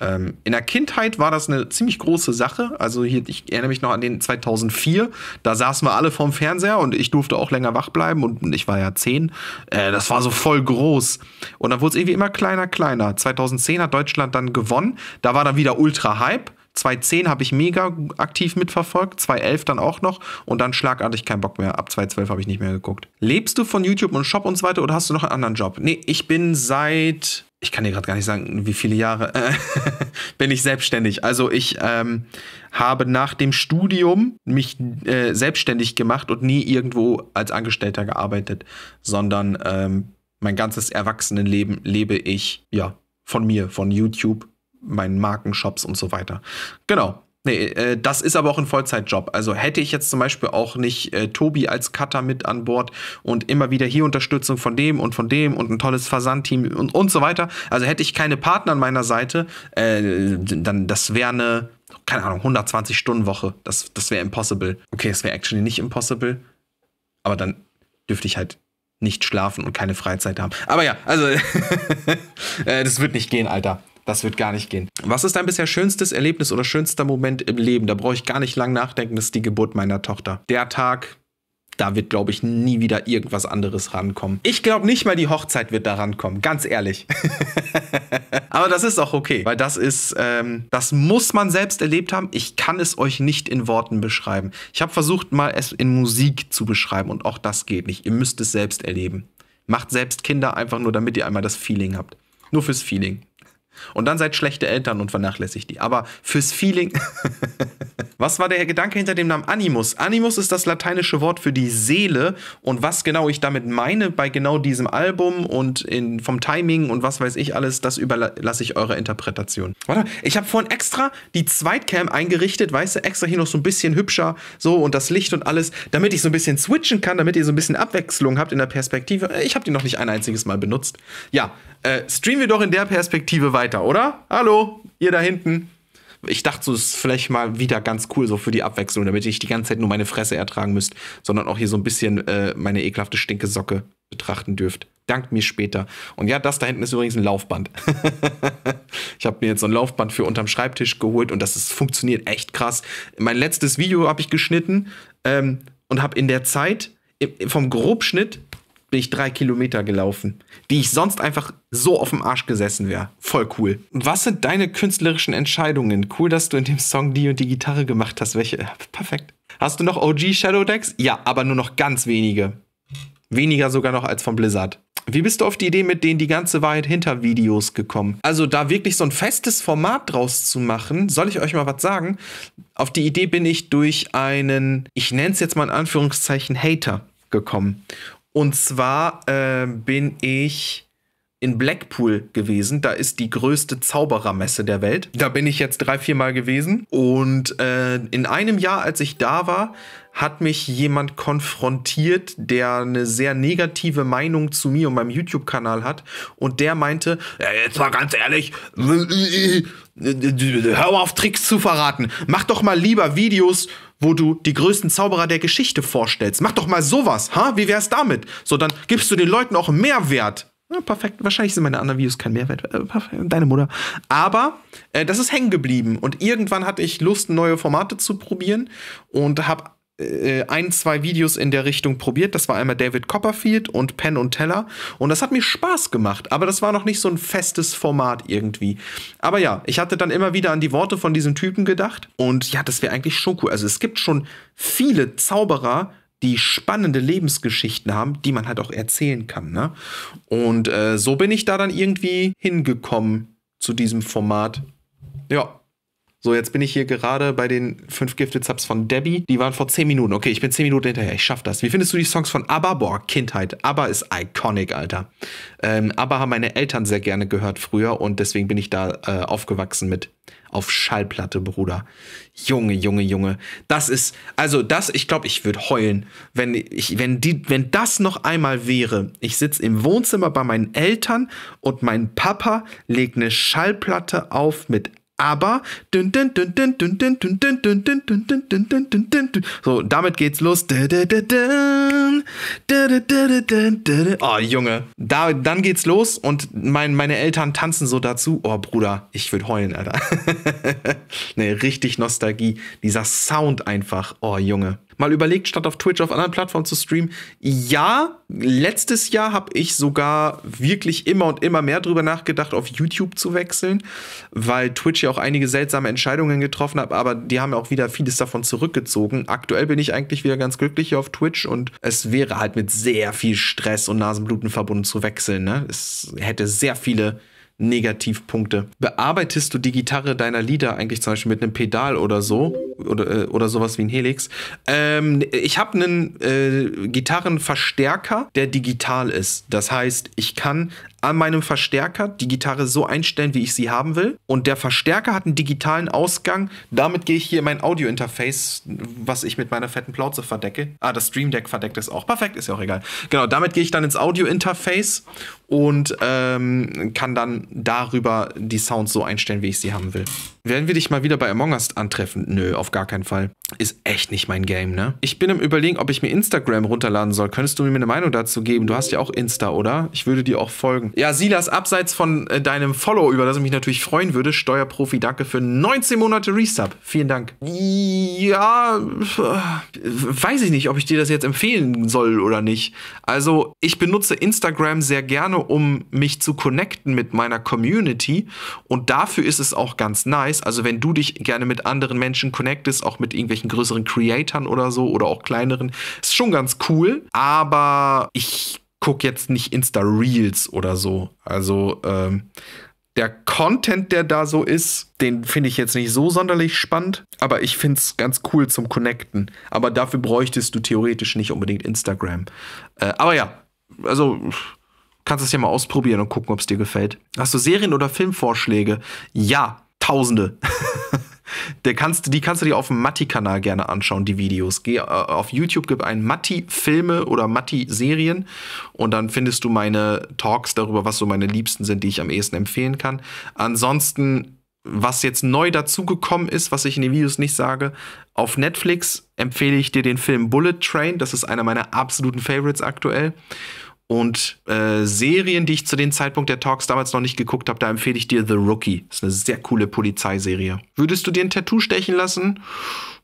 Ähm, in der Kindheit war das eine ziemlich große Sache. Also hier, ich erinnere mich noch an den 2004. Da saßen wir alle vorm Fernseher und ich durfte auch länger wach bleiben und ich war ja zehn. Äh, das war so voll groß. Und dann wurde es irgendwie immer kleiner, kleiner. 2010 hat Deutschland dann gewonnen. Da war dann wieder Ultra-Hype. 2010 habe ich mega aktiv mitverfolgt, 2011 dann auch noch und dann schlagartig keinen Bock mehr. Ab 2012 habe ich nicht mehr geguckt. Lebst du von YouTube und Shop und so weiter oder hast du noch einen anderen Job? Nee, ich bin seit ich kann dir gerade gar nicht sagen, wie viele Jahre äh, bin ich selbstständig. Also ich ähm, habe nach dem Studium mich äh, selbstständig gemacht und nie irgendwo als Angestellter gearbeitet, sondern ähm, mein ganzes Erwachsenenleben lebe ich ja von mir, von YouTube, meinen Markenshops und so weiter. Genau. Nee, äh, das ist aber auch ein Vollzeitjob. Also hätte ich jetzt zum Beispiel auch nicht äh, Tobi als Cutter mit an Bord und immer wieder hier Unterstützung von dem und von dem und ein tolles Versandteam und, und so weiter. Also hätte ich keine Partner an meiner Seite, äh, dann das wäre eine, keine Ahnung, 120-Stunden-Woche. Das, das wäre impossible. Okay, es wäre actually nicht impossible. Aber dann dürfte ich halt nicht schlafen und keine Freizeit haben. Aber ja, also äh, das wird nicht gehen, Alter. Das wird gar nicht gehen. Was ist dein bisher schönstes Erlebnis oder schönster Moment im Leben? Da brauche ich gar nicht lang nachdenken, das ist die Geburt meiner Tochter. Der Tag, da wird, glaube ich, nie wieder irgendwas anderes rankommen. Ich glaube nicht mal die Hochzeit wird da rankommen, ganz ehrlich. Aber das ist auch okay, weil das ist, ähm, das muss man selbst erlebt haben. Ich kann es euch nicht in Worten beschreiben. Ich habe versucht, mal es in Musik zu beschreiben und auch das geht nicht. Ihr müsst es selbst erleben. Macht selbst Kinder einfach nur, damit ihr einmal das Feeling habt. Nur fürs Feeling. Und dann seid schlechte Eltern und vernachlässigt die. Aber fürs Feeling. was war der Gedanke hinter dem Namen Animus? Animus ist das lateinische Wort für die Seele. Und was genau ich damit meine bei genau diesem Album und in, vom Timing und was weiß ich alles, das überlasse ich eurer Interpretation. Warte, ich habe vorhin extra die Zweitcam eingerichtet, weißt du, extra hier noch so ein bisschen hübscher, so und das Licht und alles, damit ich so ein bisschen switchen kann, damit ihr so ein bisschen Abwechslung habt in der Perspektive. Ich habe die noch nicht ein einziges Mal benutzt. Ja, äh, streamen wir doch in der Perspektive weiter, oder? Hallo, ihr da hinten. Ich dachte, so ist vielleicht mal wieder ganz cool, so für die Abwechslung, damit ihr nicht die ganze Zeit nur meine Fresse ertragen müsst, sondern auch hier so ein bisschen äh, meine ekelhafte stinke Socke betrachten dürft. Dankt mir später. Und ja, das da hinten ist übrigens ein Laufband. ich habe mir jetzt so ein Laufband für unterm Schreibtisch geholt und das ist, funktioniert echt krass. Mein letztes Video habe ich geschnitten ähm, und habe in der Zeit vom Grobschnitt bin ich drei Kilometer gelaufen, die ich sonst einfach so auf dem Arsch gesessen wäre. Voll cool. Was sind deine künstlerischen Entscheidungen? Cool, dass du in dem Song die und die Gitarre gemacht hast. Welche? Äh, perfekt. Hast du noch OG Shadow Decks? Ja, aber nur noch ganz wenige. Weniger sogar noch als von Blizzard. Wie bist du auf die Idee mit denen die ganze Wahrheit hinter Videos gekommen? Also da wirklich so ein festes Format draus zu machen, soll ich euch mal was sagen? Auf die Idee bin ich durch einen, ich nenne es jetzt mal in Anführungszeichen, Hater gekommen. Und zwar äh, bin ich in Blackpool gewesen. Da ist die größte Zauberermesse der Welt. Da bin ich jetzt drei, vier Mal gewesen. Und äh, in einem Jahr, als ich da war, hat mich jemand konfrontiert, der eine sehr negative Meinung zu mir und meinem YouTube-Kanal hat. Und der meinte, ja, jetzt mal ganz ehrlich, Hör mal auf, Tricks zu verraten. Mach doch mal lieber Videos, wo du die größten Zauberer der Geschichte vorstellst. Mach doch mal sowas, ha? Wie wär's damit? So, dann gibst du den Leuten auch Mehrwert. Ja, perfekt. Wahrscheinlich sind meine anderen Videos kein Mehrwert. Äh, deine Mutter. Aber äh, das ist hängen geblieben. Und irgendwann hatte ich Lust, neue Formate zu probieren und habe äh, ein, zwei Videos in der Richtung probiert. Das war einmal David Copperfield und Penn und Teller. Und das hat mir Spaß gemacht. Aber das war noch nicht so ein festes Format irgendwie. Aber ja, ich hatte dann immer wieder an die Worte von diesem Typen gedacht. Und ja, das wäre eigentlich schon cool. Also es gibt schon viele Zauberer, die spannende Lebensgeschichten haben, die man halt auch erzählen kann. Ne? Und äh, so bin ich da dann irgendwie hingekommen zu diesem Format. Ja. So, jetzt bin ich hier gerade bei den fünf Gifted Subs von Debbie. Die waren vor zehn Minuten. Okay, ich bin zehn Minuten hinterher. Ich schaff das. Wie findest du die Songs von ABBA? Boah, Kindheit. ABBA ist iconic, Alter. Ähm, ABBA haben meine Eltern sehr gerne gehört früher und deswegen bin ich da äh, aufgewachsen mit. Auf Schallplatte, Bruder. Junge, Junge, Junge. Das ist, also das, ich glaube, ich würde heulen, wenn ich, wenn die, wenn das noch einmal wäre. Ich sitze im Wohnzimmer bei meinen Eltern und mein Papa legt eine Schallplatte auf mit aber so damit geht's los. Oh Junge, da dann geht's los und mein, meine Eltern tanzen so dazu. Oh Bruder, ich würde heulen, Alter. ne, richtig Nostalgie, dieser Sound einfach. Oh Junge mal überlegt, statt auf Twitch auf anderen Plattformen zu streamen? Ja, letztes Jahr habe ich sogar wirklich immer und immer mehr drüber nachgedacht, auf YouTube zu wechseln, weil Twitch ja auch einige seltsame Entscheidungen getroffen hat, aber die haben ja auch wieder vieles davon zurückgezogen. Aktuell bin ich eigentlich wieder ganz glücklich hier auf Twitch und es wäre halt mit sehr viel Stress und Nasenbluten verbunden zu wechseln. Ne? Es hätte sehr viele Negativpunkte. Bearbeitest du die Gitarre deiner Lieder eigentlich zum Beispiel mit einem Pedal oder so? oder, äh, oder sowas wie ein Helix. Ähm, ich habe einen äh, Gitarrenverstärker, der digital ist. Das heißt, ich kann an meinem Verstärker die Gitarre so einstellen, wie ich sie haben will. Und der Verstärker hat einen digitalen Ausgang. Damit gehe ich hier in mein Audio-Interface, was ich mit meiner fetten Plauze verdecke. Ah, das Stream Deck verdeckt es auch. Perfekt, ist ja auch egal. Genau, damit gehe ich dann ins Audio-Interface und ähm, kann dann darüber die Sounds so einstellen, wie ich sie haben will. Werden wir dich mal wieder bei Among Us antreffen? Nö, auf gar keinen Fall. Ist echt nicht mein Game, ne? Ich bin im Überlegen, ob ich mir Instagram runterladen soll. Könntest du mir eine Meinung dazu geben? Du hast ja auch Insta, oder? Ich würde dir auch folgen. Ja, Silas, abseits von äh, deinem Follow, über das ich mich natürlich freuen würde, Steuerprofi, danke für 19 Monate Resub. Vielen Dank. Ja, weiß ich nicht, ob ich dir das jetzt empfehlen soll oder nicht. Also, ich benutze Instagram sehr gerne, um mich zu connecten mit meiner Community und dafür ist es auch ganz nice Kreis. Also wenn du dich gerne mit anderen Menschen connectest, auch mit irgendwelchen größeren Creatoren oder so oder auch kleineren, ist schon ganz cool. Aber ich gucke jetzt nicht Insta-Reels oder so. Also ähm, der Content, der da so ist, den finde ich jetzt nicht so sonderlich spannend, aber ich finde es ganz cool zum Connecten. Aber dafür bräuchtest du theoretisch nicht unbedingt Instagram. Äh, aber ja, also kannst es ja mal ausprobieren und gucken, ob es dir gefällt. Hast du Serien- oder Filmvorschläge? Ja, Tausende. Der kannst, die kannst du dir auf dem Matti-Kanal gerne anschauen, die Videos. Geh äh, auf YouTube, gib ein Matti-Filme oder Matti-Serien und dann findest du meine Talks darüber, was so meine Liebsten sind, die ich am ehesten empfehlen kann. Ansonsten, was jetzt neu dazugekommen ist, was ich in den Videos nicht sage, auf Netflix empfehle ich dir den Film Bullet Train. Das ist einer meiner absoluten Favorites aktuell. Und äh, Serien, die ich zu dem Zeitpunkt der Talks damals noch nicht geguckt habe, da empfehle ich dir The Rookie. Das ist eine sehr coole Polizeiserie. Würdest du dir ein Tattoo stechen lassen?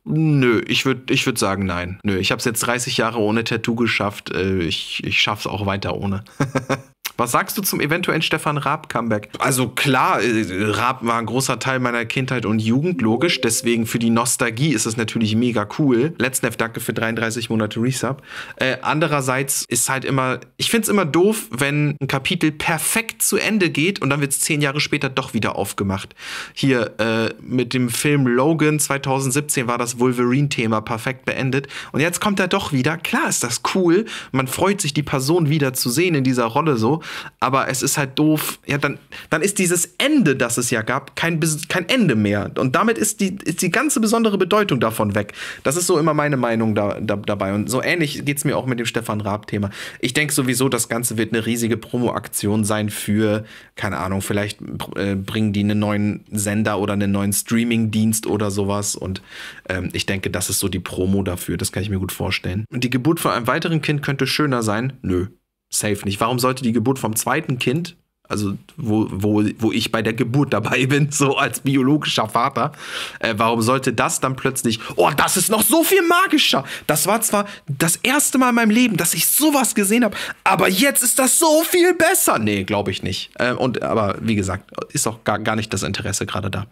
Nö, ich würde ich würd sagen nein. Nö, ich habe es jetzt 30 Jahre ohne Tattoo geschafft. Äh, ich ich schaffe es auch weiter ohne. Was sagst du zum eventuellen Stefan Raab-Comeback? Also klar, äh, Raab war ein großer Teil meiner Kindheit und Jugend, logisch. Deswegen für die Nostalgie ist es natürlich mega cool. F, danke für 33 Monate Resub. Äh, andererseits ist halt immer, ich finde es immer doof, wenn ein Kapitel perfekt zu Ende geht und dann wird es zehn Jahre später doch wieder aufgemacht. Hier äh, mit dem Film Logan 2017 war das Wolverine-Thema perfekt beendet. Und jetzt kommt er doch wieder. Klar ist das cool. Man freut sich, die Person wieder zu sehen in dieser Rolle so aber es ist halt doof. Ja, dann, dann ist dieses Ende, das es ja gab, kein, kein Ende mehr. Und damit ist die, ist die ganze besondere Bedeutung davon weg. Das ist so immer meine Meinung da, da, dabei. Und so ähnlich geht es mir auch mit dem Stefan Raab-Thema. Ich denke sowieso, das Ganze wird eine riesige Promo-Aktion sein für, keine Ahnung, vielleicht äh, bringen die einen neuen Sender oder einen neuen Streaming-Dienst oder sowas. Und ähm, ich denke, das ist so die Promo dafür. Das kann ich mir gut vorstellen. Und die Geburt von einem weiteren Kind könnte schöner sein? Nö, Safe nicht. Warum sollte die Geburt vom zweiten Kind, also wo, wo, wo ich bei der Geburt dabei bin, so als biologischer Vater, äh, warum sollte das dann plötzlich, oh, das ist noch so viel magischer. Das war zwar das erste Mal in meinem Leben, dass ich sowas gesehen habe, aber jetzt ist das so viel besser. Nee, glaube ich nicht. Äh, und aber wie gesagt, ist auch gar, gar nicht das Interesse gerade da.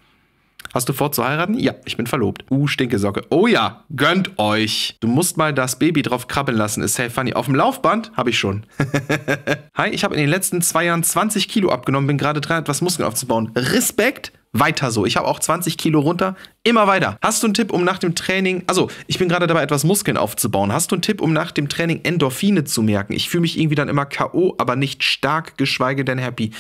Hast du vor zu heiraten? Ja, ich bin verlobt. Uh, Stinkesocke. Oh ja, gönnt euch. Du musst mal das Baby drauf krabbeln lassen. Ist safe funny. Auf dem Laufband habe ich schon. Hi, ich habe in den letzten zwei Jahren 20 Kilo abgenommen, bin gerade dran, etwas Muskeln aufzubauen. Respekt, weiter so. Ich habe auch 20 Kilo runter. Immer weiter. Hast du einen Tipp, um nach dem Training, also ich bin gerade dabei, etwas Muskeln aufzubauen. Hast du einen Tipp, um nach dem Training Endorphine zu merken? Ich fühle mich irgendwie dann immer K.O., aber nicht stark, geschweige denn happy.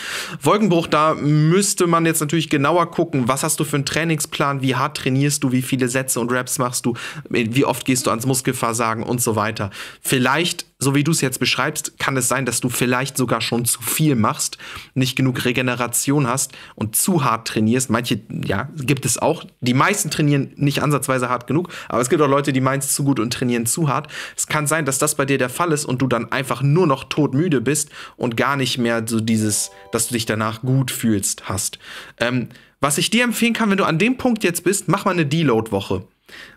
Wolkenbruch, da müsste man jetzt natürlich genauer gucken, was hast du für einen Trainingsplan, wie hart trainierst du, wie viele Sätze und Raps machst du, wie oft gehst du ans Muskelversagen und so weiter. Vielleicht so wie du es jetzt beschreibst, kann es sein, dass du vielleicht sogar schon zu viel machst, nicht genug Regeneration hast und zu hart trainierst. Manche, ja, gibt es auch. Die meisten meisten trainieren nicht ansatzweise hart genug, aber es gibt auch Leute, die meinen es zu gut und trainieren zu hart. Es kann sein, dass das bei dir der Fall ist und du dann einfach nur noch todmüde bist und gar nicht mehr so dieses, dass du dich danach gut fühlst, hast. Ähm, was ich dir empfehlen kann, wenn du an dem Punkt jetzt bist, mach mal eine Deload-Woche.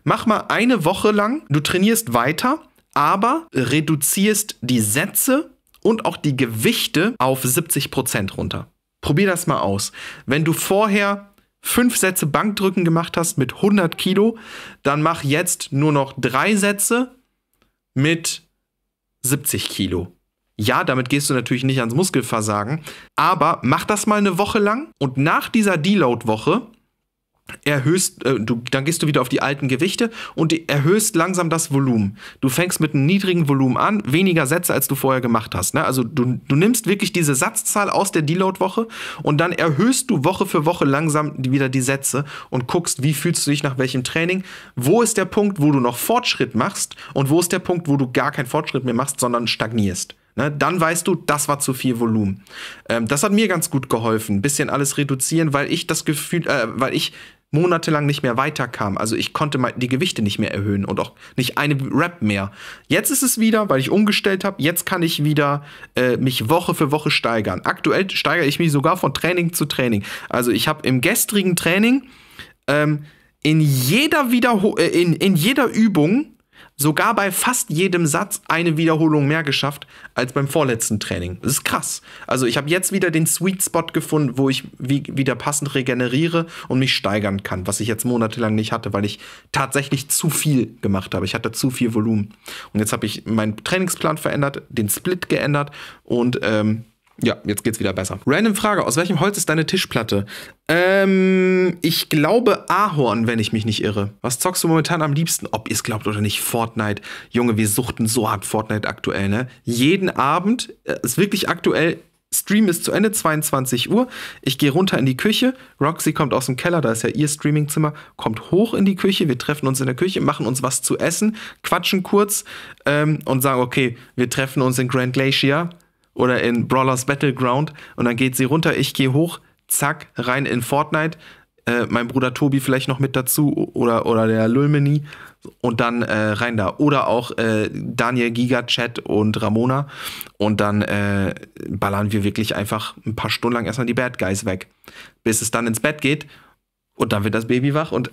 Mach mal eine Woche lang, du trainierst weiter, aber reduzierst die Sätze und auch die Gewichte auf 70% runter. Probier das mal aus. Wenn du vorher fünf Sätze Bankdrücken gemacht hast mit 100 Kilo, dann mach jetzt nur noch drei Sätze mit 70 Kilo. Ja, damit gehst du natürlich nicht ans Muskelversagen, aber mach das mal eine Woche lang und nach dieser Deload-Woche erhöhst, äh, du, dann gehst du wieder auf die alten Gewichte und erhöhst langsam das Volumen. Du fängst mit einem niedrigen Volumen an, weniger Sätze, als du vorher gemacht hast. Ne? Also du, du nimmst wirklich diese Satzzahl aus der Deload-Woche und dann erhöhst du Woche für Woche langsam wieder die Sätze und guckst, wie fühlst du dich nach welchem Training. Wo ist der Punkt, wo du noch Fortschritt machst und wo ist der Punkt, wo du gar keinen Fortschritt mehr machst, sondern stagnierst. Ne? Dann weißt du, das war zu viel Volumen. Ähm, das hat mir ganz gut geholfen, ein bisschen alles reduzieren, weil ich das Gefühl, äh, weil ich monatelang nicht mehr weiterkam. Also ich konnte mal die Gewichte nicht mehr erhöhen und auch nicht eine Rap mehr. Jetzt ist es wieder, weil ich umgestellt habe, jetzt kann ich wieder äh, mich Woche für Woche steigern. Aktuell steigere ich mich sogar von Training zu Training. Also ich habe im gestrigen Training ähm, in jeder Wiederho äh, in, in jeder Übung sogar bei fast jedem Satz eine Wiederholung mehr geschafft als beim vorletzten Training. Das ist krass. Also ich habe jetzt wieder den Sweet Spot gefunden, wo ich wie, wieder passend regeneriere und mich steigern kann, was ich jetzt monatelang nicht hatte, weil ich tatsächlich zu viel gemacht habe. Ich hatte zu viel Volumen. Und jetzt habe ich meinen Trainingsplan verändert, den Split geändert und ähm, ja, jetzt geht's wieder besser. Random Frage, aus welchem Holz ist deine Tischplatte? Ähm, ich glaube Ahorn, wenn ich mich nicht irre. Was zockst du momentan am liebsten? Ob ihr es glaubt oder nicht, Fortnite. Junge, wir suchten so hart Fortnite aktuell, ne? Jeden Abend, äh, ist wirklich aktuell, Stream ist zu Ende, 22 Uhr. Ich gehe runter in die Küche. Roxy kommt aus dem Keller, da ist ja ihr Streamingzimmer, kommt hoch in die Küche. Wir treffen uns in der Küche, machen uns was zu essen, quatschen kurz ähm, und sagen, okay, wir treffen uns in Grand Glacier oder in Brawlers Battleground und dann geht sie runter, ich gehe hoch, zack, rein in Fortnite. Äh, mein Bruder Tobi vielleicht noch mit dazu oder, oder der Lulmini und dann äh, rein da. Oder auch äh, Daniel Giga, Chat und Ramona und dann äh, ballern wir wirklich einfach ein paar Stunden lang erstmal die Bad Guys weg, bis es dann ins Bett geht und dann wird das Baby wach und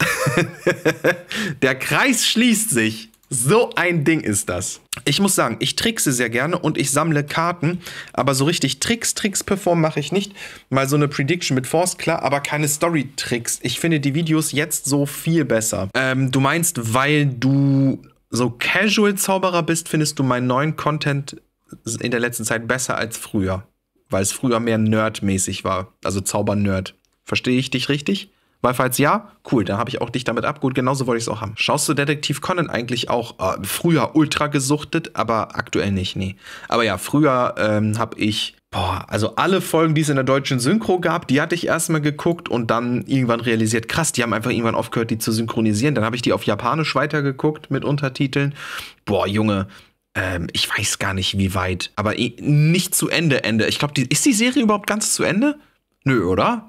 der Kreis schließt sich. So ein Ding ist das. Ich muss sagen, ich trickse sehr gerne und ich sammle Karten, aber so richtig Tricks, Tricks perform mache ich nicht. Mal so eine Prediction mit Force, klar, aber keine Story-Tricks. Ich finde die Videos jetzt so viel besser. Ähm, du meinst, weil du so Casual-Zauberer bist, findest du meinen neuen Content in der letzten Zeit besser als früher. Weil es früher mehr nerdmäßig war. Also Zauber-Nerd. Verstehe ich dich richtig? Weil falls ja, cool, dann habe ich auch dich damit abgeholt. Genauso wollte ich es auch haben. Schaust du Detektiv Conan eigentlich auch äh, früher ultra gesuchtet, aber aktuell nicht, nee. Aber ja, früher ähm, habe ich, boah, also alle Folgen, die es in der deutschen Synchro gab, die hatte ich erstmal geguckt und dann irgendwann realisiert, krass, die haben einfach irgendwann aufgehört, die zu synchronisieren. Dann habe ich die auf Japanisch weitergeguckt mit Untertiteln. Boah, Junge, ähm, ich weiß gar nicht wie weit, aber nicht zu Ende Ende. Ich glaube, ist die Serie überhaupt ganz zu Ende? Nö, oder?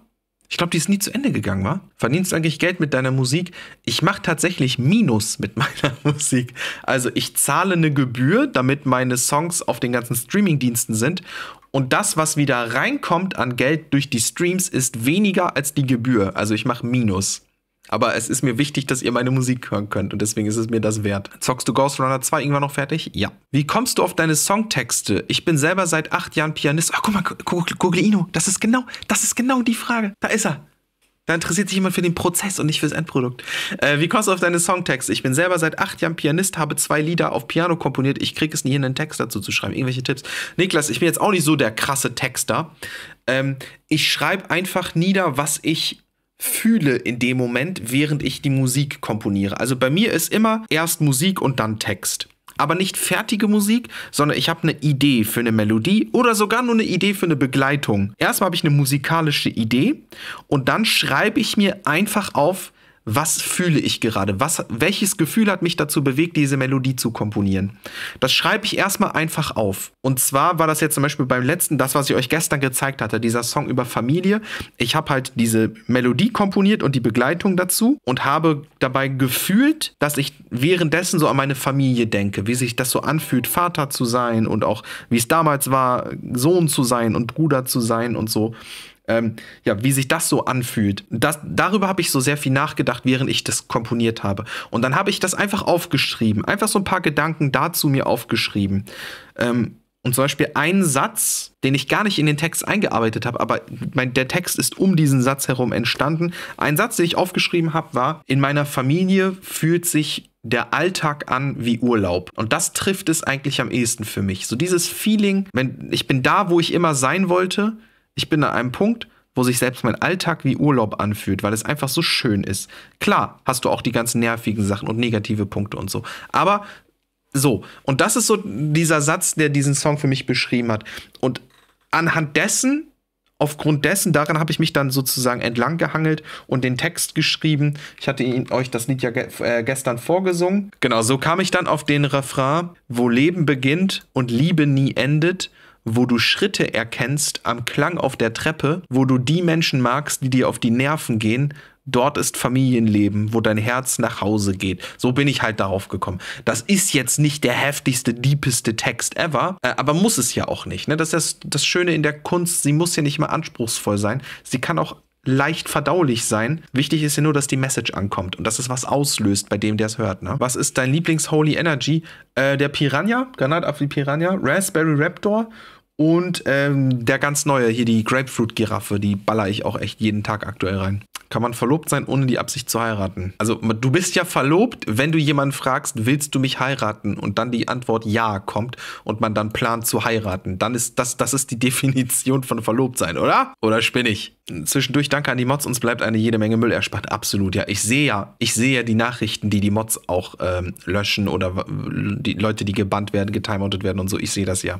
Ich glaube, die ist nie zu Ende gegangen, war? Verdienst eigentlich Geld mit deiner Musik? Ich mache tatsächlich Minus mit meiner Musik. Also ich zahle eine Gebühr, damit meine Songs auf den ganzen Streamingdiensten sind. Und das, was wieder reinkommt an Geld durch die Streams, ist weniger als die Gebühr. Also ich mache Minus. Aber es ist mir wichtig, dass ihr meine Musik hören könnt und deswegen ist es mir das wert. Zockst du Ghost Runner 2 irgendwann noch fertig? Ja. Wie kommst du auf deine Songtexte? Ich bin selber seit acht Jahren Pianist. Ach, guck mal, Gugliino, das ist genau, das ist genau die Frage. Da ist er. Da interessiert sich jemand für den Prozess und nicht fürs Endprodukt. Äh, wie kommst du auf deine Songtexte? Ich bin selber seit acht Jahren Pianist, habe zwei Lieder auf Piano komponiert. Ich kriege es nie hin, einen Text dazu zu schreiben. Irgendwelche Tipps. Niklas, ich bin jetzt auch nicht so der krasse Texter. Ähm, ich schreibe einfach nieder, was ich fühle in dem Moment, während ich die Musik komponiere. Also bei mir ist immer erst Musik und dann Text. Aber nicht fertige Musik, sondern ich habe eine Idee für eine Melodie oder sogar nur eine Idee für eine Begleitung. Erstmal habe ich eine musikalische Idee und dann schreibe ich mir einfach auf, was fühle ich gerade? Was, welches Gefühl hat mich dazu bewegt, diese Melodie zu komponieren? Das schreibe ich erstmal einfach auf. Und zwar war das jetzt zum Beispiel beim letzten, das, was ich euch gestern gezeigt hatte, dieser Song über Familie. Ich habe halt diese Melodie komponiert und die Begleitung dazu und habe dabei gefühlt, dass ich währenddessen so an meine Familie denke, wie sich das so anfühlt, Vater zu sein und auch wie es damals war, Sohn zu sein und Bruder zu sein und so ähm, ja, wie sich das so anfühlt. Das, darüber habe ich so sehr viel nachgedacht, während ich das komponiert habe. Und dann habe ich das einfach aufgeschrieben, einfach so ein paar Gedanken dazu mir aufgeschrieben. Ähm, und zum Beispiel einen Satz, den ich gar nicht in den Text eingearbeitet habe, aber mein, der Text ist um diesen Satz herum entstanden. Ein Satz, den ich aufgeschrieben habe, war, in meiner Familie fühlt sich der Alltag an wie Urlaub. Und das trifft es eigentlich am ehesten für mich. So dieses Feeling, wenn ich bin da, wo ich immer sein wollte, ich bin an einem Punkt, wo sich selbst mein Alltag wie Urlaub anfühlt, weil es einfach so schön ist. Klar, hast du auch die ganzen nervigen Sachen und negative Punkte und so. Aber so, und das ist so dieser Satz, der diesen Song für mich beschrieben hat. Und anhand dessen, aufgrund dessen, daran habe ich mich dann sozusagen entlang gehangelt und den Text geschrieben. Ich hatte ihn, euch das Lied ja ge äh, gestern vorgesungen. Genau, so kam ich dann auf den Refrain, wo Leben beginnt und Liebe nie endet wo du Schritte erkennst am Klang auf der Treppe, wo du die Menschen magst, die dir auf die Nerven gehen. Dort ist Familienleben, wo dein Herz nach Hause geht. So bin ich halt darauf gekommen. Das ist jetzt nicht der heftigste, deepeste Text ever, äh, aber muss es ja auch nicht. Ne? Das ist das Schöne in der Kunst. Sie muss ja nicht mal anspruchsvoll sein. Sie kann auch leicht verdaulich sein. Wichtig ist ja nur, dass die Message ankommt und dass es was auslöst bei dem, der es hört. Ne? Was ist dein Lieblings-Holy Energy? Äh, der Piranha, Granatapfel Piranha, Raspberry Raptor und ähm, der ganz neue, hier die Grapefruit-Giraffe, die baller ich auch echt jeden Tag aktuell rein. Kann man verlobt sein, ohne die Absicht zu heiraten? Also, du bist ja verlobt, wenn du jemanden fragst, willst du mich heiraten? Und dann die Antwort Ja kommt und man dann plant zu heiraten. Dann ist das, das ist die Definition von verlobt sein, oder? Oder spinne ich? Zwischendurch danke an die Mods, uns bleibt eine jede Menge Müll erspart. Absolut, ja. Ich sehe ja, ich sehe ja die Nachrichten, die die Mods auch ähm, löschen oder die Leute, die gebannt werden, getimeoutet werden und so. Ich sehe das ja.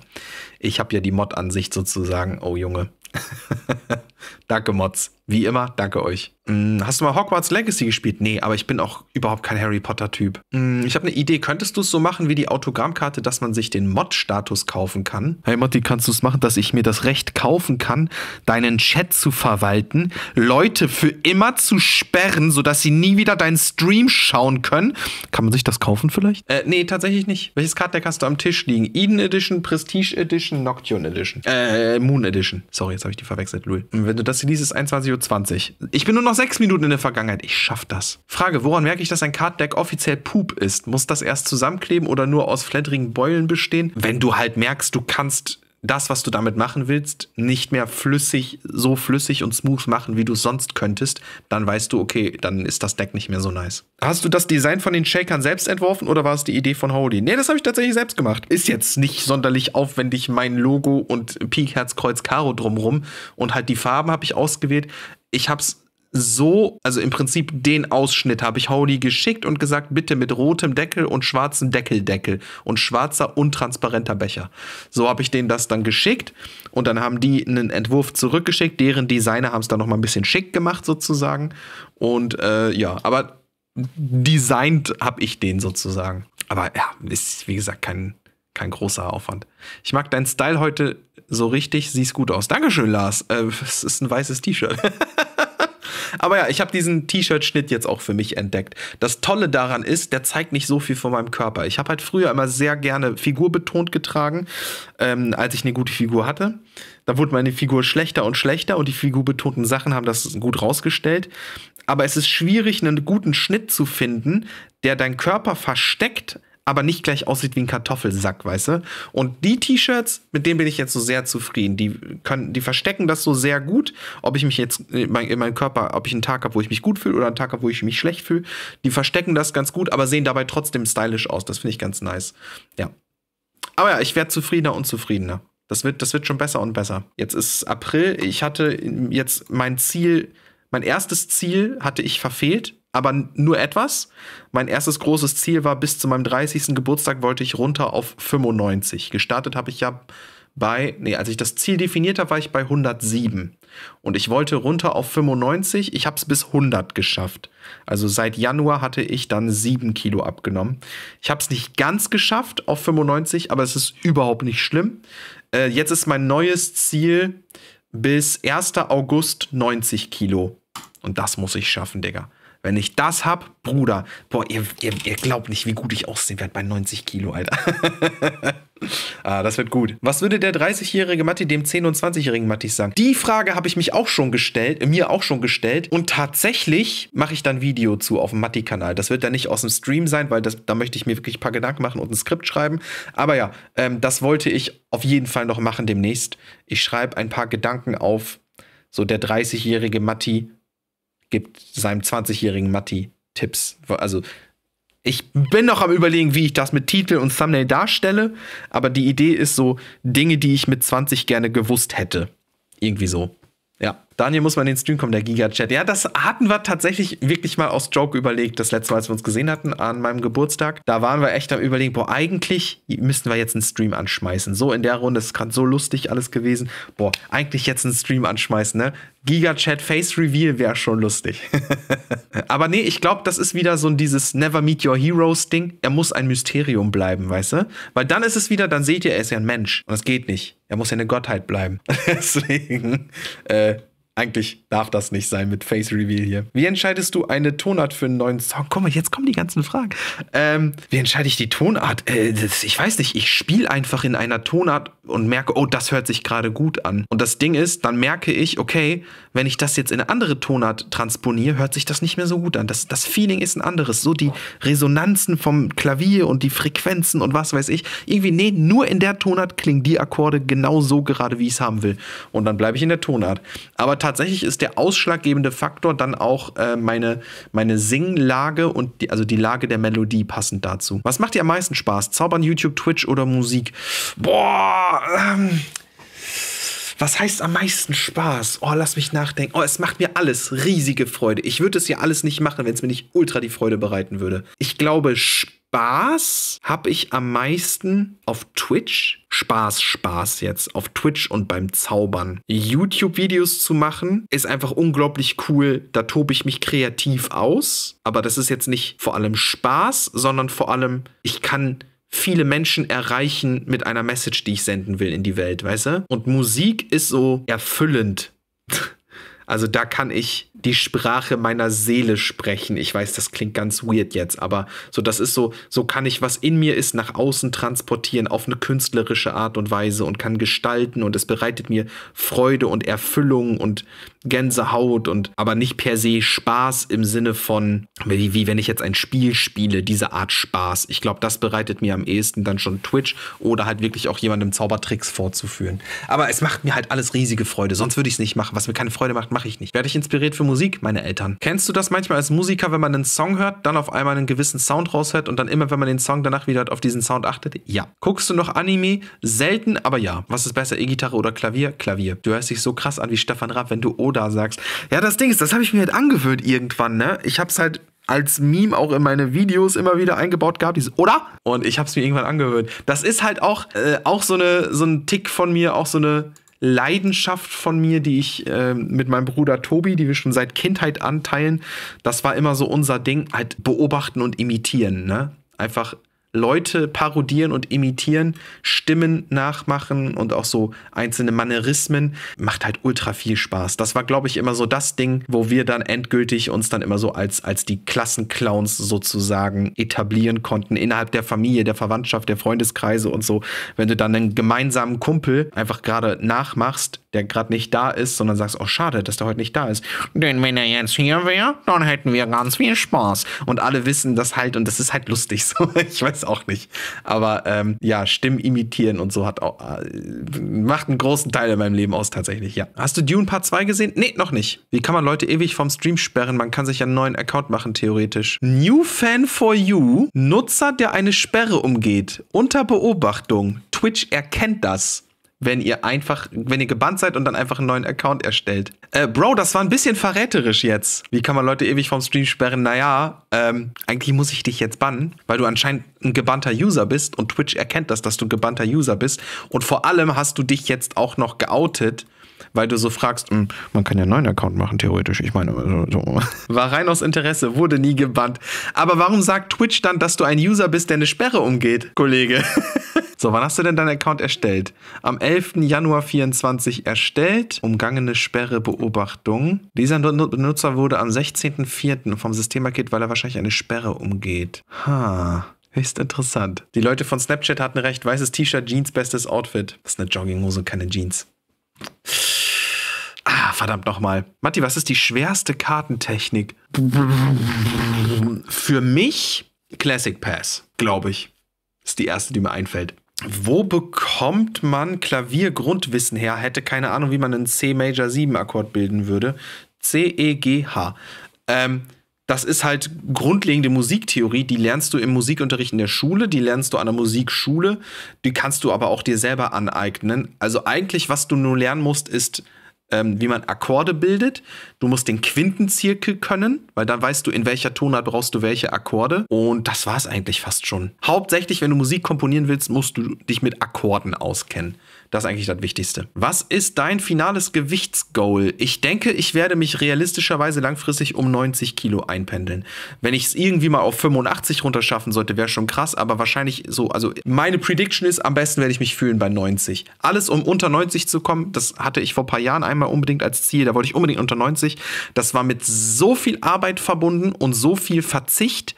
Ich habe ja die Mod-Ansicht sozusagen. Oh Junge. danke, Mods. Wie immer, danke euch. Hm, hast du mal Hogwarts Legacy gespielt? Nee, aber ich bin auch überhaupt kein Harry Potter-Typ. Hm, ich habe eine Idee. Könntest du es so machen wie die Autogrammkarte, dass man sich den Mod-Status kaufen kann? Hey Motti, kannst du es machen, dass ich mir das Recht kaufen kann, deinen Chat zu verwalten, Leute für immer zu sperren, sodass sie nie wieder deinen Stream schauen können? Kann man sich das kaufen vielleicht? Äh, nee, tatsächlich nicht. Welches Kartendeck hast du am Tisch liegen? Eden Edition, Prestige Edition, Nocturne Edition. Äh, Moon Edition. Sorry, jetzt habe ich die verwechselt, Lul. Wenn du das liest, ist 21.20 Uhr. Ich bin nur noch sechs Minuten in der Vergangenheit. Ich schaff das. Frage, woran merke ich, dass ein Carddeck offiziell Poop ist? Muss das erst zusammenkleben oder nur aus flatterigen Beulen bestehen? Wenn du halt merkst, du kannst das, was du damit machen willst, nicht mehr flüssig, so flüssig und smooth machen, wie du es sonst könntest, dann weißt du, okay, dann ist das Deck nicht mehr so nice. Hast du das Design von den Shakern selbst entworfen oder war es die Idee von Holy? Nee, das habe ich tatsächlich selbst gemacht. Ist jetzt nicht sonderlich aufwendig mein Logo und Pik Herz Kreuz Karo drumrum und halt die Farben habe ich ausgewählt. Ich habe es so, also im Prinzip den Ausschnitt habe ich Howdy geschickt und gesagt, bitte mit rotem Deckel und schwarzem Deckeldeckel und schwarzer untransparenter Becher. So habe ich denen das dann geschickt und dann haben die einen Entwurf zurückgeschickt, deren Designer haben es dann nochmal ein bisschen schick gemacht sozusagen und äh, ja, aber designt habe ich den sozusagen. Aber ja, ist wie gesagt kein, kein großer Aufwand. Ich mag deinen Style heute so richtig, siehst gut aus. Dankeschön, Lars. Äh, ist ein weißes T-Shirt. Aber ja, ich habe diesen T-Shirt-Schnitt jetzt auch für mich entdeckt. Das Tolle daran ist, der zeigt nicht so viel von meinem Körper. Ich habe halt früher immer sehr gerne Figur betont getragen, ähm, als ich eine gute Figur hatte. Da wurde meine Figur schlechter und schlechter und die figurbetonten Sachen haben das gut rausgestellt. Aber es ist schwierig, einen guten Schnitt zu finden, der deinen Körper versteckt, aber nicht gleich aussieht wie ein Kartoffelsack, weißt du? Und die T-Shirts, mit denen bin ich jetzt so sehr zufrieden. Die können, die verstecken das so sehr gut, ob ich mich jetzt äh, in, meinem Körper, ob ich einen Tag habe, wo ich mich gut fühle oder einen Tag habe, wo ich mich schlecht fühle. Die verstecken das ganz gut, aber sehen dabei trotzdem stylisch aus. Das finde ich ganz nice. Ja. Aber ja, ich werde zufriedener und zufriedener. Das wird, das wird schon besser und besser. Jetzt ist April. Ich hatte ähm, jetzt mein Ziel, mein erstes Ziel hatte ich verfehlt aber nur etwas. Mein erstes großes Ziel war, bis zu meinem 30. Geburtstag wollte ich runter auf 95. Gestartet habe ich ja bei, nee, als ich das Ziel definiert habe, war ich bei 107. Und ich wollte runter auf 95, ich habe es bis 100 geschafft. Also seit Januar hatte ich dann 7 Kilo abgenommen. Ich habe es nicht ganz geschafft auf 95, aber es ist überhaupt nicht schlimm. Äh, jetzt ist mein neues Ziel bis 1. August 90 Kilo. Und das muss ich schaffen, Digga. Wenn ich das hab, Bruder, boah, ihr, ihr, ihr glaubt nicht, wie gut ich aussehen werde bei 90 Kilo, Alter. ah, das wird gut. Was würde der 30-jährige Matti dem 10- und 20-jährigen Matti sagen? Die Frage habe ich mich auch schon gestellt, äh, mir auch schon gestellt. Und tatsächlich mache ich dann Video zu auf dem Matti-Kanal. Das wird dann nicht aus dem Stream sein, weil das, da möchte ich mir wirklich ein paar Gedanken machen und ein Skript schreiben. Aber ja, ähm, das wollte ich auf jeden Fall noch machen demnächst. Ich schreibe ein paar Gedanken auf. So der 30-jährige Matti gibt seinem 20-jährigen Matti Tipps. Also ich bin noch am überlegen, wie ich das mit Titel und Thumbnail darstelle, aber die Idee ist so Dinge, die ich mit 20 gerne gewusst hätte. Irgendwie so. Ja. Daniel muss mal in den Stream kommen, der Giga-Chat. Ja, das hatten wir tatsächlich wirklich mal aus Joke überlegt, das letzte Mal, als wir uns gesehen hatten, an meinem Geburtstag. Da waren wir echt am überlegen, boah, eigentlich müssten wir jetzt einen Stream anschmeißen. So in der Runde, ist gerade so lustig alles gewesen. Boah, eigentlich jetzt einen Stream anschmeißen, ne? Giga-Chat Face Reveal wäre schon lustig. Aber nee, ich glaube, das ist wieder so dieses Never Meet Your Heroes Ding. Er muss ein Mysterium bleiben, weißt du? Weil dann ist es wieder, dann seht ihr, er ist ja ein Mensch. Und das geht nicht. Er muss ja eine Gottheit bleiben. Deswegen, äh, eigentlich darf das nicht sein mit Face Reveal hier. Wie entscheidest du eine Tonart für einen neuen Song? Guck mal, jetzt kommen die ganzen Fragen. Ähm, wie entscheide ich die Tonart? Äh, das, ich weiß nicht, ich spiele einfach in einer Tonart und merke, oh, das hört sich gerade gut an. Und das Ding ist, dann merke ich, okay, wenn ich das jetzt in eine andere Tonart transponiere, hört sich das nicht mehr so gut an. Das, das Feeling ist ein anderes. So die Resonanzen vom Klavier und die Frequenzen und was weiß ich. Irgendwie, nee, nur in der Tonart klingen die Akkorde genau so gerade, wie ich es haben will. Und dann bleibe ich in der Tonart. Aber tatsächlich ist der ausschlaggebende Faktor dann auch äh, meine, meine Singlage und die, also die Lage der Melodie passend dazu. Was macht dir am meisten Spaß? Zaubern, YouTube, Twitch oder Musik? Boah, ähm, was heißt am meisten Spaß? Oh, lass mich nachdenken. Oh, es macht mir alles riesige Freude. Ich würde es ja alles nicht machen, wenn es mir nicht ultra die Freude bereiten würde. Ich glaube, Spaß habe ich am meisten auf Twitch. Spaß, Spaß jetzt. Auf Twitch und beim Zaubern. YouTube-Videos zu machen ist einfach unglaublich cool. Da tobe ich mich kreativ aus. Aber das ist jetzt nicht vor allem Spaß, sondern vor allem, ich kann viele Menschen erreichen mit einer Message, die ich senden will in die Welt, weißt du? Und Musik ist so erfüllend. Also da kann ich die Sprache meiner Seele sprechen. Ich weiß, das klingt ganz weird jetzt, aber so das ist so, so kann ich was in mir ist nach außen transportieren auf eine künstlerische Art und Weise und kann gestalten und es bereitet mir Freude und Erfüllung und Gänsehaut und aber nicht per se Spaß im Sinne von, wie, wie wenn ich jetzt ein Spiel spiele, diese Art Spaß. Ich glaube, das bereitet mir am ehesten dann schon Twitch oder halt wirklich auch jemandem Zaubertricks vorzuführen. Aber es macht mir halt alles riesige Freude, sonst würde ich es nicht machen. Was mir keine Freude macht, mache ich nicht. Werde ich inspiriert für Musik? Meine Eltern. Kennst du das manchmal als Musiker, wenn man einen Song hört, dann auf einmal einen gewissen Sound raushört und dann immer, wenn man den Song danach wieder auf diesen Sound achtet? Ja. Guckst du noch Anime? Selten, aber ja. Was ist besser, E-Gitarre oder Klavier? Klavier. Du hörst dich so krass an wie Stefan Raab, wenn du ohne Oda sagst. Ja, das Ding ist, das habe ich mir halt angewöhnt irgendwann, ne? Ich habe es halt als Meme auch in meine Videos immer wieder eingebaut gehabt, dieses Oder? Und ich habe es mir irgendwann angewöhnt. Das ist halt auch, äh, auch so, eine, so ein Tick von mir, auch so eine Leidenschaft von mir, die ich äh, mit meinem Bruder Tobi, die wir schon seit Kindheit anteilen, das war immer so unser Ding, halt beobachten und imitieren, ne? Einfach Leute parodieren und imitieren, Stimmen nachmachen und auch so einzelne Manierismen, macht halt ultra viel Spaß. Das war, glaube ich, immer so das Ding, wo wir dann endgültig uns dann immer so als, als die Klassenclowns sozusagen etablieren konnten, innerhalb der Familie, der Verwandtschaft, der Freundeskreise und so. Wenn du dann einen gemeinsamen Kumpel einfach gerade nachmachst, der gerade nicht da ist, sondern sagst, oh schade, dass der heute nicht da ist. Denn wenn er jetzt hier wäre, dann hätten wir ganz viel Spaß. Und alle wissen das halt und das ist halt lustig so. Ich weiß weiß auch nicht. Aber ähm, ja, Stimmen imitieren und so hat auch, äh, macht einen großen Teil in meinem Leben aus tatsächlich, ja. Hast du Dune Part 2 gesehen? Nee, noch nicht. Wie kann man Leute ewig vom Stream sperren? Man kann sich einen neuen Account machen, theoretisch. New Fan for You, Nutzer, der eine Sperre umgeht. Unter Beobachtung. Twitch erkennt das wenn ihr einfach, wenn ihr gebannt seid und dann einfach einen neuen Account erstellt. Äh, Bro, das war ein bisschen verräterisch jetzt. Wie kann man Leute ewig vom Stream sperren? Naja, ähm, eigentlich muss ich dich jetzt bannen, weil du anscheinend ein gebannter User bist und Twitch erkennt das, dass du gebannter User bist. Und vor allem hast du dich jetzt auch noch geoutet weil du so fragst, hm, man kann ja einen neuen Account machen, theoretisch. Ich meine, so. war rein aus Interesse, wurde nie gebannt. Aber warum sagt Twitch dann, dass du ein User bist, der eine Sperre umgeht, Kollege? so, wann hast du denn deinen Account erstellt? Am 11. Januar 24 erstellt. Umgangene Sperrebeobachtung. Dieser Benutzer wurde am 16.04. vom System markiert, weil er wahrscheinlich eine Sperre umgeht. Ha. Höchst interessant. Die Leute von Snapchat hatten recht. Weißes T-Shirt, Jeans, bestes Outfit. Das ist eine Jogginghose, keine Jeans. Ah, verdammt nochmal. Matti, was ist die schwerste Kartentechnik? Für mich Classic Pass, glaube ich. Ist die erste, die mir einfällt. Wo bekommt man Klaviergrundwissen her? Hätte keine Ahnung, wie man einen C Major 7 Akkord bilden würde. C, E, G, H. Ähm, das ist halt grundlegende Musiktheorie, die lernst du im Musikunterricht in der Schule, die lernst du an der Musikschule, die kannst du aber auch dir selber aneignen. Also eigentlich, was du nur lernen musst, ist ähm, wie man Akkorde bildet. Du musst den Quintenzirkel können, weil dann weißt du, in welcher Tonart brauchst du welche Akkorde. Und das war es eigentlich fast schon. Hauptsächlich, wenn du Musik komponieren willst, musst du dich mit Akkorden auskennen. Das ist eigentlich das Wichtigste. Was ist dein finales Gewichtsgoal? Ich denke, ich werde mich realistischerweise langfristig um 90 Kilo einpendeln. Wenn ich es irgendwie mal auf 85 runterschaffen sollte, wäre schon krass, aber wahrscheinlich so, also meine Prediction ist, am besten werde ich mich fühlen bei 90. Alles, um unter 90 zu kommen, das hatte ich vor ein paar Jahren einmal unbedingt als Ziel, da wollte ich unbedingt unter 90. Das war mit so viel Arbeit verbunden und so viel Verzicht,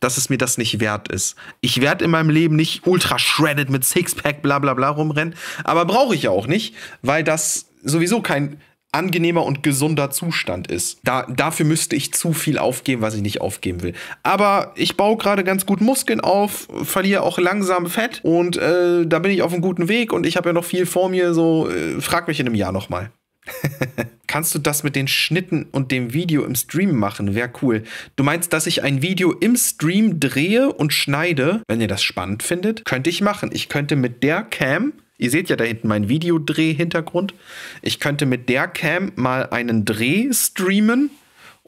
dass es mir das nicht wert ist. Ich werde in meinem Leben nicht ultra shredded mit Sixpack bla bla bla rumrennen, aber brauche ich ja auch nicht, weil das sowieso kein angenehmer und gesunder Zustand ist. Da, dafür müsste ich zu viel aufgeben, was ich nicht aufgeben will. Aber ich baue gerade ganz gut Muskeln auf, verliere auch langsam Fett und äh, da bin ich auf einem guten Weg und ich habe ja noch viel vor mir, so äh, frag mich in einem Jahr nochmal. Kannst du das mit den Schnitten und dem Video im Stream machen? Wäre cool. Du meinst, dass ich ein Video im Stream drehe und schneide? Wenn ihr das spannend findet, könnte ich machen. Ich könnte mit der Cam Ihr seht ja da hinten meinen Videodreh-Hintergrund. Ich könnte mit der Cam mal einen Dreh streamen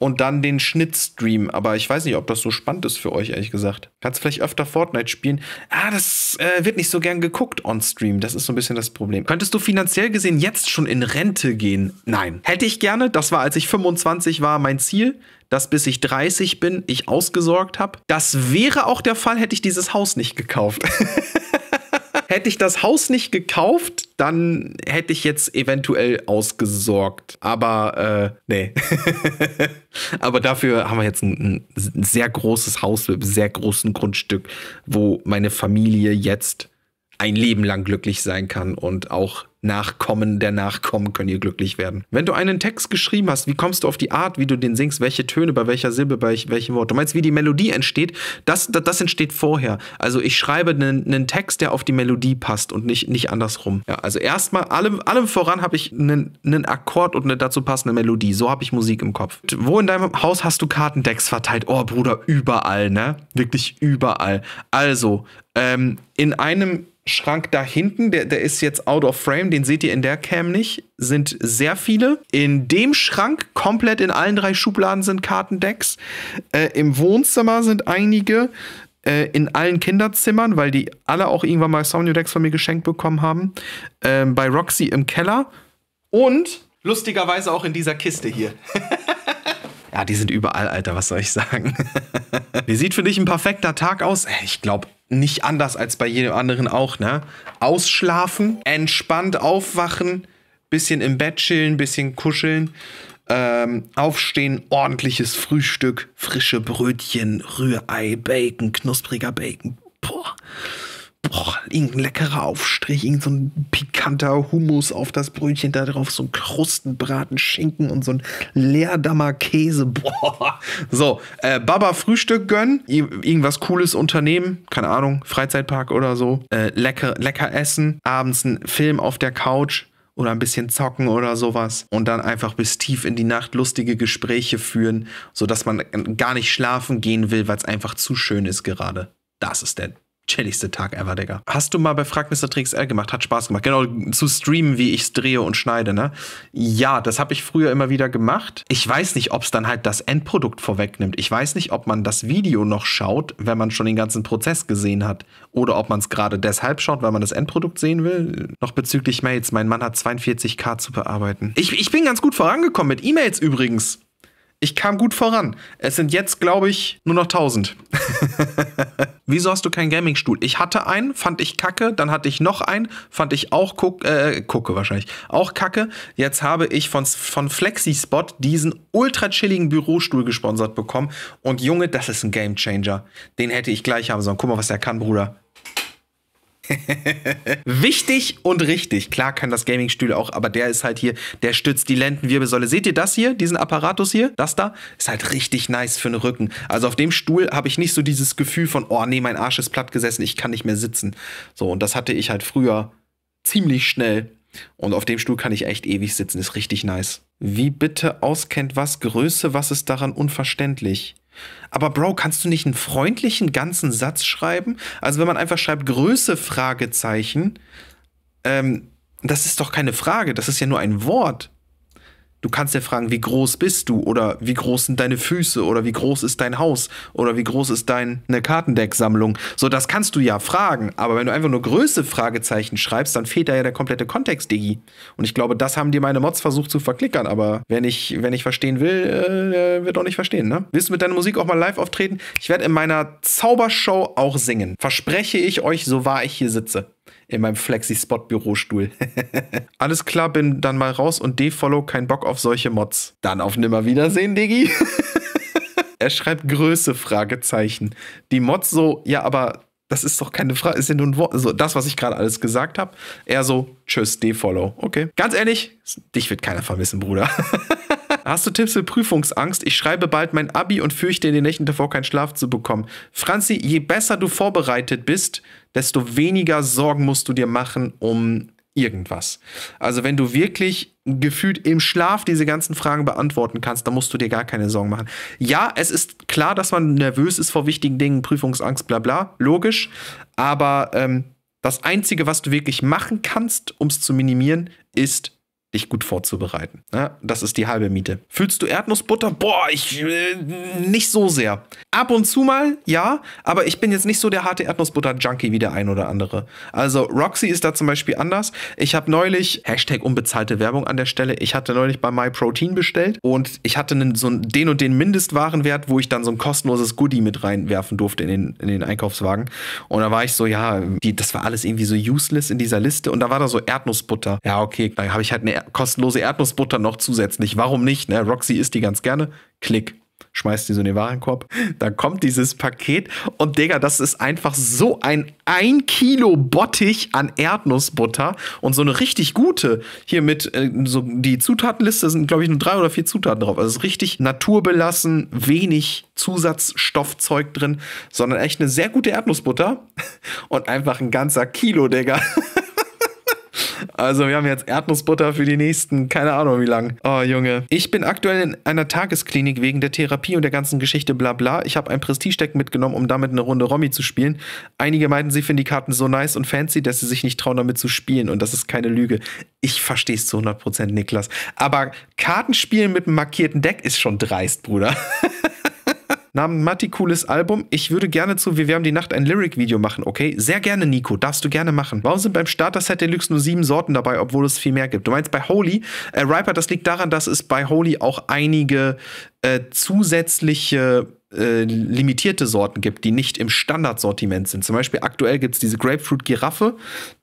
und dann den Schnittstream. Aber ich weiß nicht, ob das so spannend ist für euch, ehrlich gesagt. Kannst vielleicht öfter Fortnite spielen. Ah, das äh, wird nicht so gern geguckt on Stream. Das ist so ein bisschen das Problem. Könntest du finanziell gesehen jetzt schon in Rente gehen? Nein. Hätte ich gerne. Das war, als ich 25 war, mein Ziel dass bis ich 30 bin, ich ausgesorgt habe. Das wäre auch der Fall, hätte ich dieses Haus nicht gekauft. hätte ich das Haus nicht gekauft, dann hätte ich jetzt eventuell ausgesorgt. Aber äh, nee. Aber dafür haben wir jetzt ein, ein sehr großes Haus mit einem sehr großen Grundstück, wo meine Familie jetzt ein Leben lang glücklich sein kann und auch Nachkommen der Nachkommen können hier glücklich werden. Wenn du einen Text geschrieben hast, wie kommst du auf die Art, wie du den singst, welche Töne, bei welcher Silbe, bei welchem Wort? Du meinst, wie die Melodie entsteht? Das, das, das entsteht vorher. Also ich schreibe einen, einen, Text, der auf die Melodie passt und nicht, nicht andersrum. Ja, also erstmal, allem, allem voran habe ich einen, einen Akkord und eine dazu passende Melodie. So habe ich Musik im Kopf. Wo in deinem Haus hast du Kartendecks verteilt? Oh, Bruder, überall, ne? Wirklich überall. Also, ähm, in einem Schrank da hinten, der, der ist jetzt out of frame, den seht ihr in der Cam nicht, sind sehr viele. In dem Schrank komplett in allen drei Schubladen sind Kartendecks. Äh, Im Wohnzimmer sind einige. Äh, in allen Kinderzimmern, weil die alle auch irgendwann mal Decks von mir geschenkt bekommen haben. Äh, bei Roxy im Keller. Und lustigerweise auch in dieser Kiste hier. Ja, die sind überall, Alter, was soll ich sagen? Wie sieht für dich ein perfekter Tag aus? Äh, ich glaube, nicht anders als bei jedem anderen auch, ne? Ausschlafen, entspannt aufwachen, bisschen im Bett chillen, bisschen kuscheln. Ähm, aufstehen, ordentliches Frühstück, frische Brötchen, Rührei, Bacon, knuspriger Bacon. Boah boah, irgendein leckerer Aufstrich, irgendein so ein pikanter Hummus auf das Brötchen da drauf, so ein Krustenbraten, Schinken und so ein Leerdammer Käse. Boah. So, äh, Baba Frühstück gönnen, irgendwas cooles unternehmen, keine Ahnung, Freizeitpark oder so, äh, lecker, lecker essen, abends einen Film auf der Couch, oder ein bisschen zocken oder sowas und dann einfach bis tief in die Nacht lustige Gespräche führen, sodass man gar nicht schlafen gehen will, weil es einfach zu schön ist gerade. Das ist der chilligste Tag ever, Digga. Hast du mal bei Frag Mr. XL gemacht? Hat Spaß gemacht. Genau, zu streamen, wie ich es drehe und schneide, ne? Ja, das habe ich früher immer wieder gemacht. Ich weiß nicht, ob es dann halt das Endprodukt vorwegnimmt. Ich weiß nicht, ob man das Video noch schaut, wenn man schon den ganzen Prozess gesehen hat. Oder ob man es gerade deshalb schaut, weil man das Endprodukt sehen will. Noch bezüglich Mails. Mein Mann hat 42k zu bearbeiten. Ich, ich bin ganz gut vorangekommen mit E-Mails übrigens ich kam gut voran. Es sind jetzt, glaube ich, nur noch 1000. Wieso hast du keinen Gaming-Stuhl? Ich hatte einen, fand ich kacke. Dann hatte ich noch einen, fand ich auch guck, äh, gucke wahrscheinlich. Auch kacke. Jetzt habe ich von, von FlexiSpot diesen ultra chilligen Bürostuhl gesponsert bekommen. Und Junge, das ist ein Gamechanger. Den hätte ich gleich haben sollen. Guck mal, was der kann, Bruder. Wichtig und richtig. Klar kann das Gaming-Stuhl auch, aber der ist halt hier, der stützt die Lendenwirbelsäule. Seht ihr das hier, diesen Apparatus hier? Das da? Ist halt richtig nice für den Rücken. Also auf dem Stuhl habe ich nicht so dieses Gefühl von, oh nee, mein Arsch ist platt gesessen, ich kann nicht mehr sitzen. So, und das hatte ich halt früher ziemlich schnell. Und auf dem Stuhl kann ich echt ewig sitzen, ist richtig nice. Wie bitte auskennt was Größe, was ist daran unverständlich? Aber Bro, kannst du nicht einen freundlichen ganzen Satz schreiben? Also wenn man einfach schreibt Größe Fragezeichen, ähm, das ist doch keine Frage, das ist ja nur ein Wort. Du kannst ja fragen, wie groß bist du oder wie groß sind deine Füße oder wie groß ist dein Haus oder wie groß ist deine Kartendecksammlung. So, das kannst du ja fragen, aber wenn du einfach nur Größe Fragezeichen schreibst, dann fehlt da ja der komplette Kontext, Digi. Und ich glaube, das haben dir meine Mods versucht zu verklickern, aber wenn ich, wenn ich verstehen will, äh, wird auch nicht verstehen, ne? Willst du mit deiner Musik auch mal live auftreten? Ich werde in meiner Zaubershow auch singen. Verspreche ich euch, so wahr ich hier sitze in meinem Flexi-Spot-Bürostuhl. Alles klar, bin dann mal raus und defollow, kein Bock auf solche Mods. Dann auf Nimmerwiedersehen, Diggi. er schreibt Größe, Fragezeichen. Die Mods so, ja, aber das ist doch keine Frage, ist ja nur ein Wort, so das, was ich gerade alles gesagt habe. Er so, tschüss, defollow. Okay. Ganz ehrlich, dich wird keiner vermissen, Bruder. Hast du Tipps für Prüfungsangst? Ich schreibe bald mein Abi und fürchte in den Nächten davor keinen Schlaf zu bekommen. Franzi, je besser du vorbereitet bist, desto weniger Sorgen musst du dir machen um irgendwas. Also wenn du wirklich gefühlt im Schlaf diese ganzen Fragen beantworten kannst, dann musst du dir gar keine Sorgen machen. Ja, es ist klar, dass man nervös ist vor wichtigen Dingen, Prüfungsangst, bla bla, logisch. Aber ähm, das Einzige, was du wirklich machen kannst, um es zu minimieren, ist dich gut vorzubereiten. Ja, ne? das ist die halbe Miete. Fühlst du Erdnussbutter? Boah, ich äh, nicht so sehr. Ab und zu mal, ja, aber ich bin jetzt nicht so der harte Erdnussbutter-Junkie wie der ein oder andere. Also Roxy ist da zum Beispiel anders. Ich habe neulich, Hashtag unbezahlte Werbung an der Stelle, ich hatte neulich bei MyProtein bestellt und ich hatte einen, so einen, den und den Mindestwarenwert, wo ich dann so ein kostenloses Goodie mit reinwerfen durfte in den, in den Einkaufswagen. Und da war ich so, ja, die, das war alles irgendwie so useless in dieser Liste und da war da so Erdnussbutter. Ja, okay, dann habe ich halt eine kostenlose Erdnussbutter noch zusätzlich. Warum nicht? Ne? Roxy isst die ganz gerne. Klick. Schmeißt die so in den Warenkorb. Dann kommt dieses Paket und Digga, das ist einfach so ein 1 Kilo Bottich an Erdnussbutter und so eine richtig gute. Hier mit äh, so die Zutatenliste sind, glaube ich, nur drei oder vier Zutaten drauf. Also es ist richtig naturbelassen, wenig Zusatzstoffzeug drin, sondern echt eine sehr gute Erdnussbutter und einfach ein ganzer Kilo, Digga. Also wir haben jetzt Erdnussbutter für die nächsten, keine Ahnung wie lang. Oh Junge. Ich bin aktuell in einer Tagesklinik wegen der Therapie und der ganzen Geschichte bla bla. Ich habe ein Prestigedeck mitgenommen, um damit eine Runde Romy zu spielen. Einige meinten, sie finden die Karten so nice und fancy, dass sie sich nicht trauen, damit zu spielen. Und das ist keine Lüge. Ich verstehe es zu 100%, Niklas. Aber Kartenspielen mit einem markierten Deck ist schon dreist, Bruder. nahm Matti cooles Album. Ich würde gerne zu Wir wärmen die Nacht ein Lyric-Video machen, okay? Sehr gerne, Nico. Darfst du gerne machen. Warum sind beim Starter-Set Deluxe nur sieben Sorten dabei, obwohl es viel mehr gibt? Du meinst bei Holy? Äh, Riper, das liegt daran, dass es bei Holy auch einige äh, zusätzliche äh, limitierte Sorten gibt, die nicht im Standardsortiment sind. Zum Beispiel aktuell gibt es diese Grapefruit-Giraffe,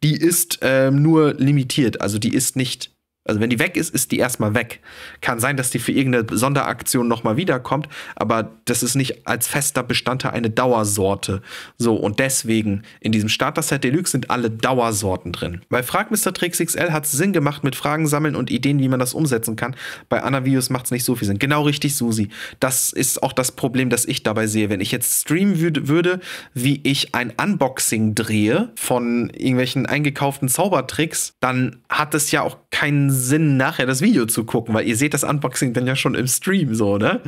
die ist äh, nur limitiert, also die ist nicht also wenn die weg ist, ist die erstmal weg. Kann sein, dass die für irgendeine Sonderaktion nochmal wiederkommt, aber das ist nicht als fester Bestandteil eine Dauersorte. So, und deswegen, in diesem Starter-Set Deluxe sind alle Dauersorten drin. Bei Frag Mr. Tricks XL hat es Sinn gemacht mit Fragen sammeln und Ideen, wie man das umsetzen kann. Bei Anavius macht es nicht so viel Sinn. Genau richtig, Susi. Das ist auch das Problem, das ich dabei sehe. Wenn ich jetzt streamen wü würde, wie ich ein Unboxing drehe von irgendwelchen eingekauften Zaubertricks, dann hat es ja auch keinen Sinn Sinn, nachher das Video zu gucken, weil ihr seht das Unboxing dann ja schon im Stream so, ne?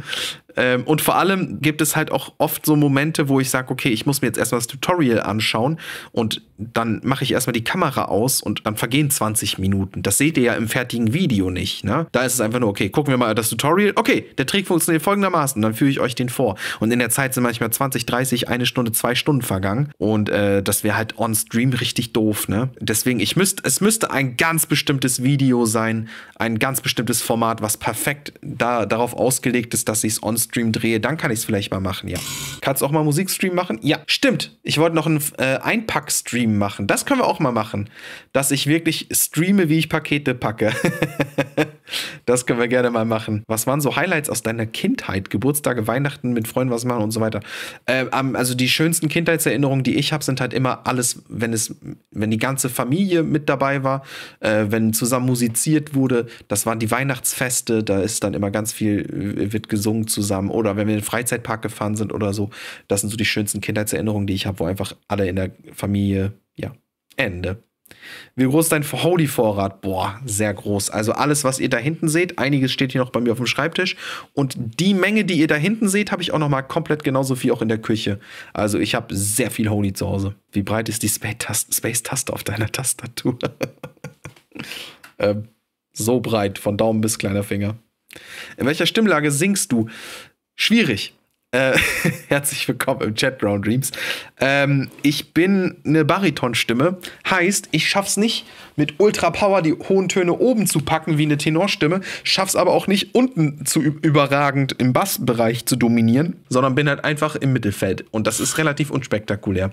Ähm, und vor allem gibt es halt auch oft so Momente, wo ich sage, okay, ich muss mir jetzt erstmal das Tutorial anschauen und dann mache ich erstmal die Kamera aus und dann vergehen 20 Minuten. Das seht ihr ja im fertigen Video nicht, ne? Da ist es einfach nur, okay, gucken wir mal das Tutorial. Okay, der Trick funktioniert folgendermaßen, dann führe ich euch den vor. Und in der Zeit sind manchmal 20, 30, eine Stunde, zwei Stunden vergangen und äh, das wäre halt on Stream richtig doof, ne? Deswegen, ich müsste, es müsste ein ganz bestimmtes Video sein, sein, ein ganz bestimmtes Format, was perfekt da, darauf ausgelegt ist, dass ich es on-stream drehe, dann kann ich es vielleicht mal machen, ja. Kannst du auch mal Musikstream machen? Ja, stimmt. Ich wollte noch einen äh, Einpack-Stream machen. Das können wir auch mal machen. Dass ich wirklich streame, wie ich Pakete packe. das können wir gerne mal machen. Was waren so Highlights aus deiner Kindheit? Geburtstage, Weihnachten, mit Freunden was machen und so weiter. Äh, also die schönsten Kindheitserinnerungen, die ich habe, sind halt immer alles, wenn es, wenn die ganze Familie mit dabei war, äh, wenn zusammen musiziert produziert wurde. Das waren die Weihnachtsfeste, da ist dann immer ganz viel, äh, wird gesungen zusammen. Oder wenn wir in den Freizeitpark gefahren sind oder so. Das sind so die schönsten Kindheitserinnerungen, die ich habe, wo einfach alle in der Familie, ja, Ende. Wie groß ist dein Holy-Vorrat? Boah, sehr groß. Also alles, was ihr da hinten seht, einiges steht hier noch bei mir auf dem Schreibtisch. Und die Menge, die ihr da hinten seht, habe ich auch noch mal komplett genauso viel auch in der Küche. Also ich habe sehr viel Holy zu Hause. Wie breit ist die Space-Taste auf deiner Tastatur? ähm, so breit, von Daumen bis kleiner Finger. In welcher Stimmlage singst du? Schwierig. Äh, herzlich willkommen im Chat Brown Dreams. Ähm, ich bin eine Baritonstimme, heißt, ich schaff's nicht, mit Ultra Power die hohen Töne oben zu packen wie eine Tenorstimme, schaff's aber auch nicht, unten zu überragend im Bassbereich zu dominieren, sondern bin halt einfach im Mittelfeld. Und das ist relativ unspektakulär.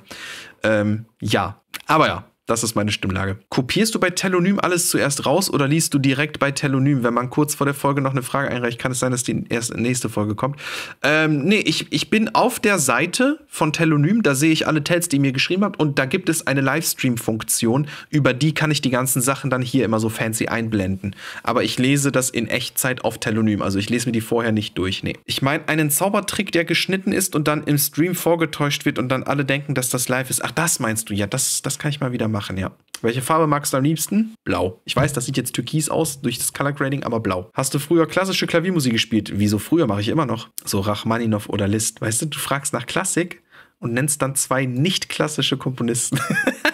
Ähm, ja. Aber ja, das ist meine Stimmlage. Kopierst du bei Telonym alles zuerst raus oder liest du direkt bei Telonym? Wenn man kurz vor der Folge noch eine Frage einreicht, kann es sein, dass die erst nächste Folge kommt. Ähm, nee, ich, ich bin auf der Seite von Telonym, da sehe ich alle Tells, die ihr mir geschrieben habt und da gibt es eine Livestream-Funktion, über die kann ich die ganzen Sachen dann hier immer so fancy einblenden. Aber ich lese das in Echtzeit auf Telonym, also ich lese mir die vorher nicht durch, nee. Ich meine, einen Zaubertrick, der geschnitten ist und dann im Stream vorgetäuscht wird und dann alle denken, dass das live ist. Ach, das meinst du, ja, das, das kann ich mal wieder machen machen, ja. Welche Farbe magst du am liebsten? Blau. Ich weiß, das sieht jetzt türkis aus durch das Color Grading, aber blau. Hast du früher klassische Klaviermusik gespielt? Wieso früher mache ich immer noch? So Rachmaninov oder Liszt. Weißt du, du fragst nach Klassik und nennst dann zwei nicht klassische Komponisten.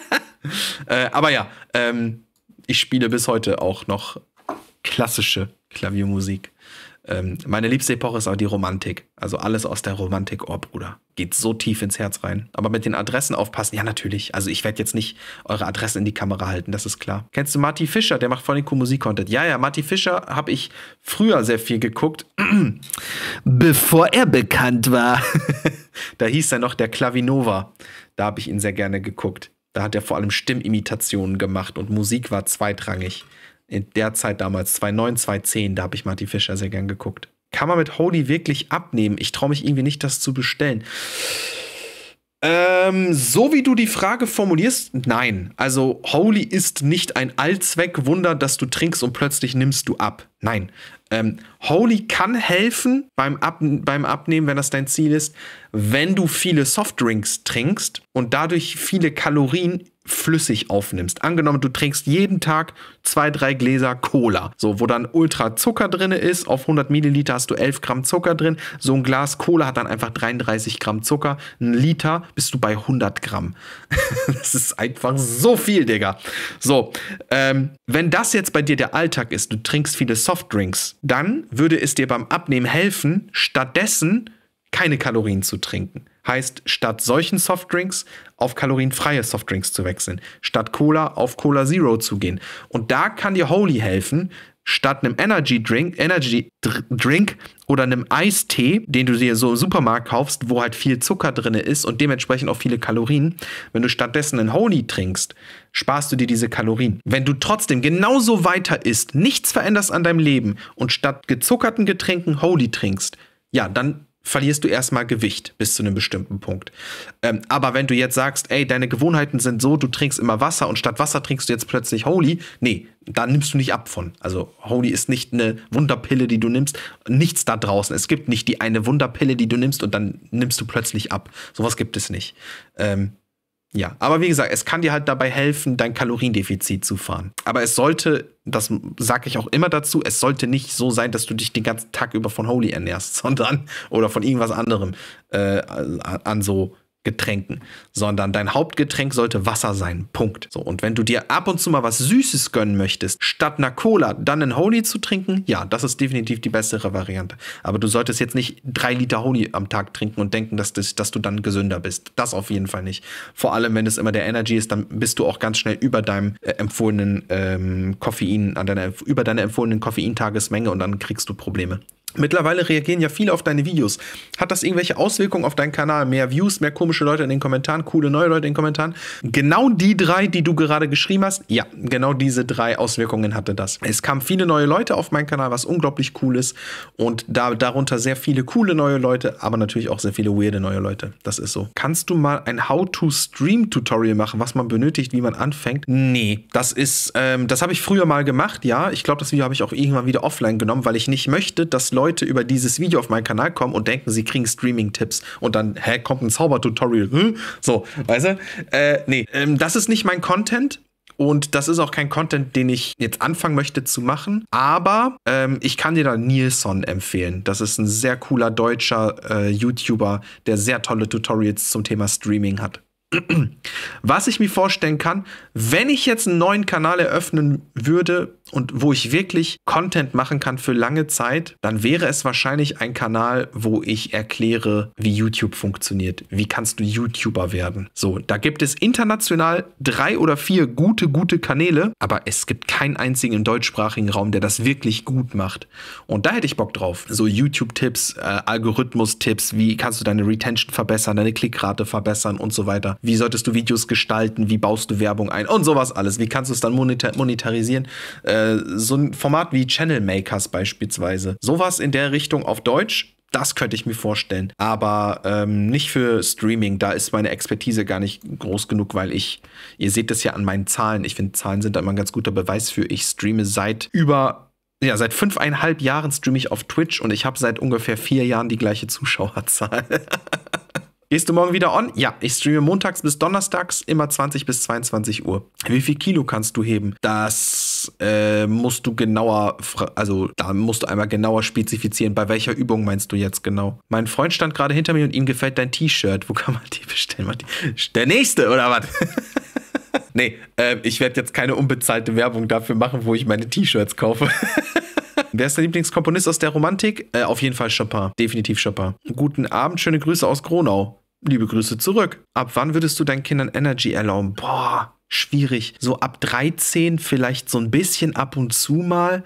äh, aber ja, ähm, ich spiele bis heute auch noch klassische Klaviermusik. Ähm, meine liebste Epoche ist aber die Romantik. Also alles aus der Romantik, oh Bruder, geht so tief ins Herz rein. Aber mit den Adressen aufpassen, ja natürlich. Also ich werde jetzt nicht eure Adresse in die Kamera halten, das ist klar. Kennst du Marty Fischer? Der macht voll den allem Musik-Content. Ja, ja, Marty Fischer habe ich früher sehr viel geguckt, bevor er bekannt war. da hieß er noch der Klavinova. Da habe ich ihn sehr gerne geguckt. Da hat er vor allem Stimmimitationen gemacht und Musik war zweitrangig in der Zeit damals, 2009, 2010, da habe ich Marty Fischer sehr gern geguckt. Kann man mit Holy wirklich abnehmen? Ich traue mich irgendwie nicht, das zu bestellen. Ähm, so wie du die Frage formulierst, nein. Also Holy ist nicht ein Allzweckwunder, dass du trinkst und plötzlich nimmst du ab. Nein. Ähm, Holy kann helfen beim, ab beim Abnehmen, wenn das dein Ziel ist, wenn du viele Softdrinks trinkst und dadurch viele Kalorien flüssig aufnimmst. Angenommen, du trinkst jeden Tag zwei, drei Gläser Cola, so wo dann ultra Zucker drin ist. Auf 100 Milliliter hast du 11 Gramm Zucker drin. So ein Glas Cola hat dann einfach 33 Gramm Zucker. Ein Liter bist du bei 100 Gramm. das ist einfach so viel, Digga. So, ähm, wenn das jetzt bei dir der Alltag ist, du trinkst viele Softdrinks, dann würde es dir beim Abnehmen helfen, stattdessen keine Kalorien zu trinken. Heißt, statt solchen Softdrinks auf kalorienfreie Softdrinks zu wechseln. Statt Cola auf Cola Zero zu gehen. Und da kann dir Holy helfen, statt einem Energy Drink, Energy Drink oder einem Eistee, den du dir so im Supermarkt kaufst, wo halt viel Zucker drin ist und dementsprechend auch viele Kalorien, wenn du stattdessen einen Holy trinkst, sparst du dir diese Kalorien. Wenn du trotzdem genauso weiter isst, nichts veränderst an deinem Leben und statt gezuckerten Getränken Holy trinkst, ja, dann verlierst du erstmal Gewicht bis zu einem bestimmten Punkt. Ähm, aber wenn du jetzt sagst, ey, deine Gewohnheiten sind so, du trinkst immer Wasser und statt Wasser trinkst du jetzt plötzlich Holy, nee, da nimmst du nicht ab von. Also Holy ist nicht eine Wunderpille, die du nimmst, nichts da draußen. Es gibt nicht die eine Wunderpille, die du nimmst und dann nimmst du plötzlich ab. Sowas gibt es nicht. Ähm, ja, aber wie gesagt, es kann dir halt dabei helfen, dein Kaloriendefizit zu fahren. Aber es sollte, das sage ich auch immer dazu, es sollte nicht so sein, dass du dich den ganzen Tag über von Holy ernährst, sondern oder von irgendwas anderem äh, an so Getränken, sondern dein Hauptgetränk sollte Wasser sein. Punkt. So, und wenn du dir ab und zu mal was Süßes gönnen möchtest, statt einer Cola dann einen Holy zu trinken, ja, das ist definitiv die bessere Variante. Aber du solltest jetzt nicht drei Liter Holy am Tag trinken und denken, dass, das, dass du dann gesünder bist. Das auf jeden Fall nicht. Vor allem, wenn es immer der Energy ist, dann bist du auch ganz schnell über deinem äh, empfohlenen ähm, Koffein, an deiner, über deiner empfohlenen Koffeintagesmenge und dann kriegst du Probleme. Mittlerweile reagieren ja viele auf deine Videos. Hat das irgendwelche Auswirkungen auf deinen Kanal? Mehr Views, mehr komische Leute in den Kommentaren, coole neue Leute in den Kommentaren? Genau die drei, die du gerade geschrieben hast, ja, genau diese drei Auswirkungen hatte das. Es kamen viele neue Leute auf meinen Kanal, was unglaublich cool ist. Und da, darunter sehr viele coole neue Leute, aber natürlich auch sehr viele weirde neue Leute. Das ist so. Kannst du mal ein How-to-Stream-Tutorial machen, was man benötigt, wie man anfängt? Nee, das ist, ähm, das habe ich früher mal gemacht, ja. Ich glaube, das Video habe ich auch irgendwann wieder offline genommen, weil ich nicht möchte, dass Leute Leute über dieses Video auf meinen Kanal kommen und denken, sie kriegen Streaming-Tipps und dann, hä, kommt ein Zaubertutorial. Hm? So, weißt du? Äh, nee, ähm, das ist nicht mein Content. Und das ist auch kein Content, den ich jetzt anfangen möchte zu machen. Aber ähm, ich kann dir da Nilsson empfehlen. Das ist ein sehr cooler deutscher äh, YouTuber, der sehr tolle Tutorials zum Thema Streaming hat. Was ich mir vorstellen kann, wenn ich jetzt einen neuen Kanal eröffnen würde, und wo ich wirklich Content machen kann für lange Zeit, dann wäre es wahrscheinlich ein Kanal, wo ich erkläre, wie YouTube funktioniert. Wie kannst du YouTuber werden? So, da gibt es international drei oder vier gute, gute Kanäle, aber es gibt keinen einzigen im deutschsprachigen Raum, der das wirklich gut macht. Und da hätte ich Bock drauf. So YouTube-Tipps, äh, Algorithmus-Tipps, wie kannst du deine Retention verbessern, deine Klickrate verbessern und so weiter. Wie solltest du Videos gestalten? Wie baust du Werbung ein? Und sowas alles. Wie kannst du es dann monetarisieren? Äh, äh, so ein Format wie Channel Makers beispielsweise. Sowas in der Richtung auf Deutsch das könnte ich mir vorstellen. Aber ähm, nicht für Streaming. Da ist meine Expertise gar nicht groß genug, weil ich, ihr seht das ja an meinen Zahlen. Ich finde, Zahlen sind da immer ein ganz guter Beweis für. Ich streame seit über, ja, seit fünfeinhalb Jahren streame ich auf Twitch und ich habe seit ungefähr vier Jahren die gleiche Zuschauerzahl. Gehst du morgen wieder on? Ja, ich streame montags bis donnerstags immer 20 bis 22 Uhr. Wie viel Kilo kannst du heben? Das äh, musst du genauer, also da musst du einmal genauer spezifizieren, bei welcher Übung meinst du jetzt genau. Mein Freund stand gerade hinter mir und ihm gefällt dein T-Shirt. Wo kann man die bestellen? Der nächste, oder was? nee, äh, ich werde jetzt keine unbezahlte Werbung dafür machen, wo ich meine T-Shirts kaufe. Wer ist dein Lieblingskomponist aus der Romantik? Äh, auf jeden Fall Chopin. Definitiv Chopin. Guten Abend, schöne Grüße aus Gronau. Liebe Grüße zurück. Ab wann würdest du deinen Kindern Energy erlauben? Boah, schwierig. So ab 13 vielleicht so ein bisschen ab und zu mal.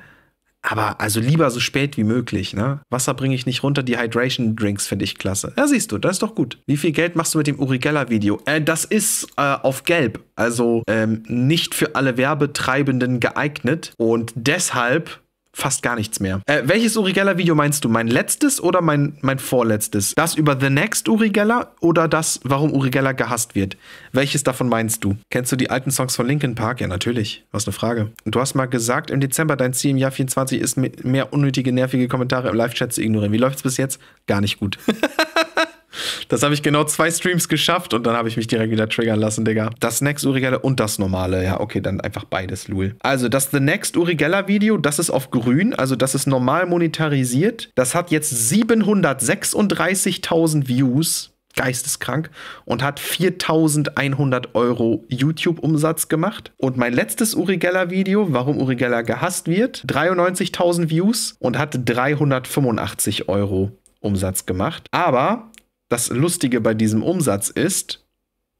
Aber also lieber so spät wie möglich, ne? Wasser bringe ich nicht runter, die Hydration Drinks finde ich klasse. Ja, siehst du, das ist doch gut. Wie viel Geld machst du mit dem Urigella-Video? Äh, das ist äh, auf Gelb, also ähm, nicht für alle Werbetreibenden geeignet. Und deshalb fast gar nichts mehr. Äh, welches Uri Geller Video meinst du? Mein letztes oder mein, mein vorletztes? Das über The Next Uri Geller oder das, warum Uri Geller gehasst wird? Welches davon meinst du? Kennst du die alten Songs von Linkin Park? Ja, natürlich. Was eine Frage. Und du hast mal gesagt, im Dezember dein Ziel im Jahr 24 ist, mehr unnötige, nervige Kommentare im Live-Chat zu ignorieren. Wie läuft es bis jetzt? Gar nicht gut. Das habe ich genau zwei Streams geschafft und dann habe ich mich direkt wieder triggern lassen, Digga. Das Next Urigella und das normale. Ja, okay, dann einfach beides, Lul. Also, das The Next Urigella Video, das ist auf grün, also das ist normal monetarisiert. Das hat jetzt 736.000 Views geisteskrank und hat 4100 Euro YouTube-Umsatz gemacht. Und mein letztes Uri Geller-Video, warum Uri Geller gehasst wird, 93.000 Views und hat 385 Euro Umsatz gemacht. Aber das Lustige bei diesem Umsatz ist,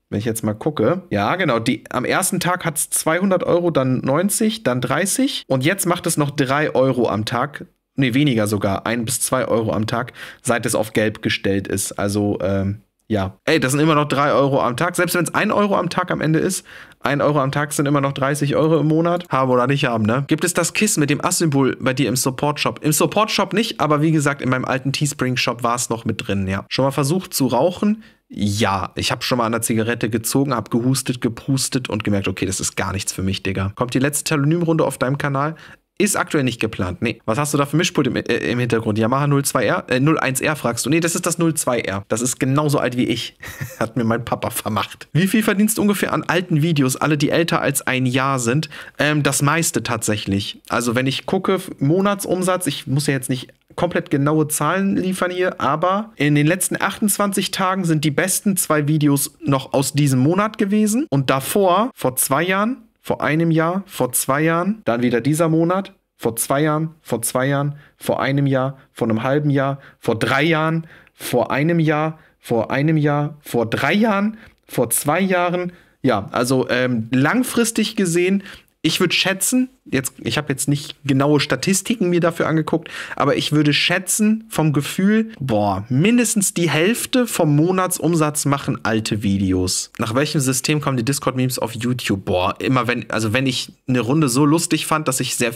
wenn ich jetzt mal gucke, ja, genau, die, am ersten Tag hat es 200 Euro, dann 90, dann 30 und jetzt macht es noch 3 Euro am Tag. Nee, weniger sogar, 1 bis 2 Euro am Tag, seit es auf gelb gestellt ist. Also ähm, ja. Ey, das sind immer noch 3 Euro am Tag. Selbst wenn es 1 Euro am Tag am Ende ist, 1 Euro am Tag sind immer noch 30 Euro im Monat. Haben oder nicht haben, ne? Gibt es das Kiss mit dem Ass-Symbol bei dir im Support-Shop? Im Support-Shop nicht, aber wie gesagt, in meinem alten Teespring-Shop war es noch mit drin, ja. Schon mal versucht zu rauchen? Ja, ich habe schon mal an der Zigarette gezogen, habe gehustet, gepustet und gemerkt, okay, das ist gar nichts für mich, Digga. Kommt die letzte Telonym-Runde auf deinem Kanal? Ist aktuell nicht geplant. Nee. Was hast du da für Mischpult im, äh, im Hintergrund? Yamaha 02R, äh, 01R fragst du. Nee, das ist das 02R. Das ist genauso alt wie ich. Hat mir mein Papa vermacht. Wie viel verdienst du ungefähr an alten Videos, alle die älter als ein Jahr sind? Ähm, das meiste tatsächlich. Also wenn ich gucke, Monatsumsatz, ich muss ja jetzt nicht komplett genaue Zahlen liefern hier, aber in den letzten 28 Tagen sind die besten zwei Videos noch aus diesem Monat gewesen und davor, vor zwei Jahren, vor einem Jahr, vor zwei Jahren, dann wieder dieser Monat, vor zwei Jahren, vor zwei Jahren, vor einem Jahr, vor einem halben Jahr, vor drei Jahren, vor einem Jahr, vor einem Jahr, vor drei Jahren, vor zwei Jahren. Ja, also ähm, langfristig gesehen, ich würde schätzen, jetzt, ich habe jetzt nicht genaue Statistiken mir dafür angeguckt, aber ich würde schätzen vom Gefühl, boah, mindestens die Hälfte vom Monatsumsatz machen alte Videos. Nach welchem System kommen die Discord-Memes auf YouTube? Boah, immer wenn, also wenn ich eine Runde so lustig fand, dass ich sehr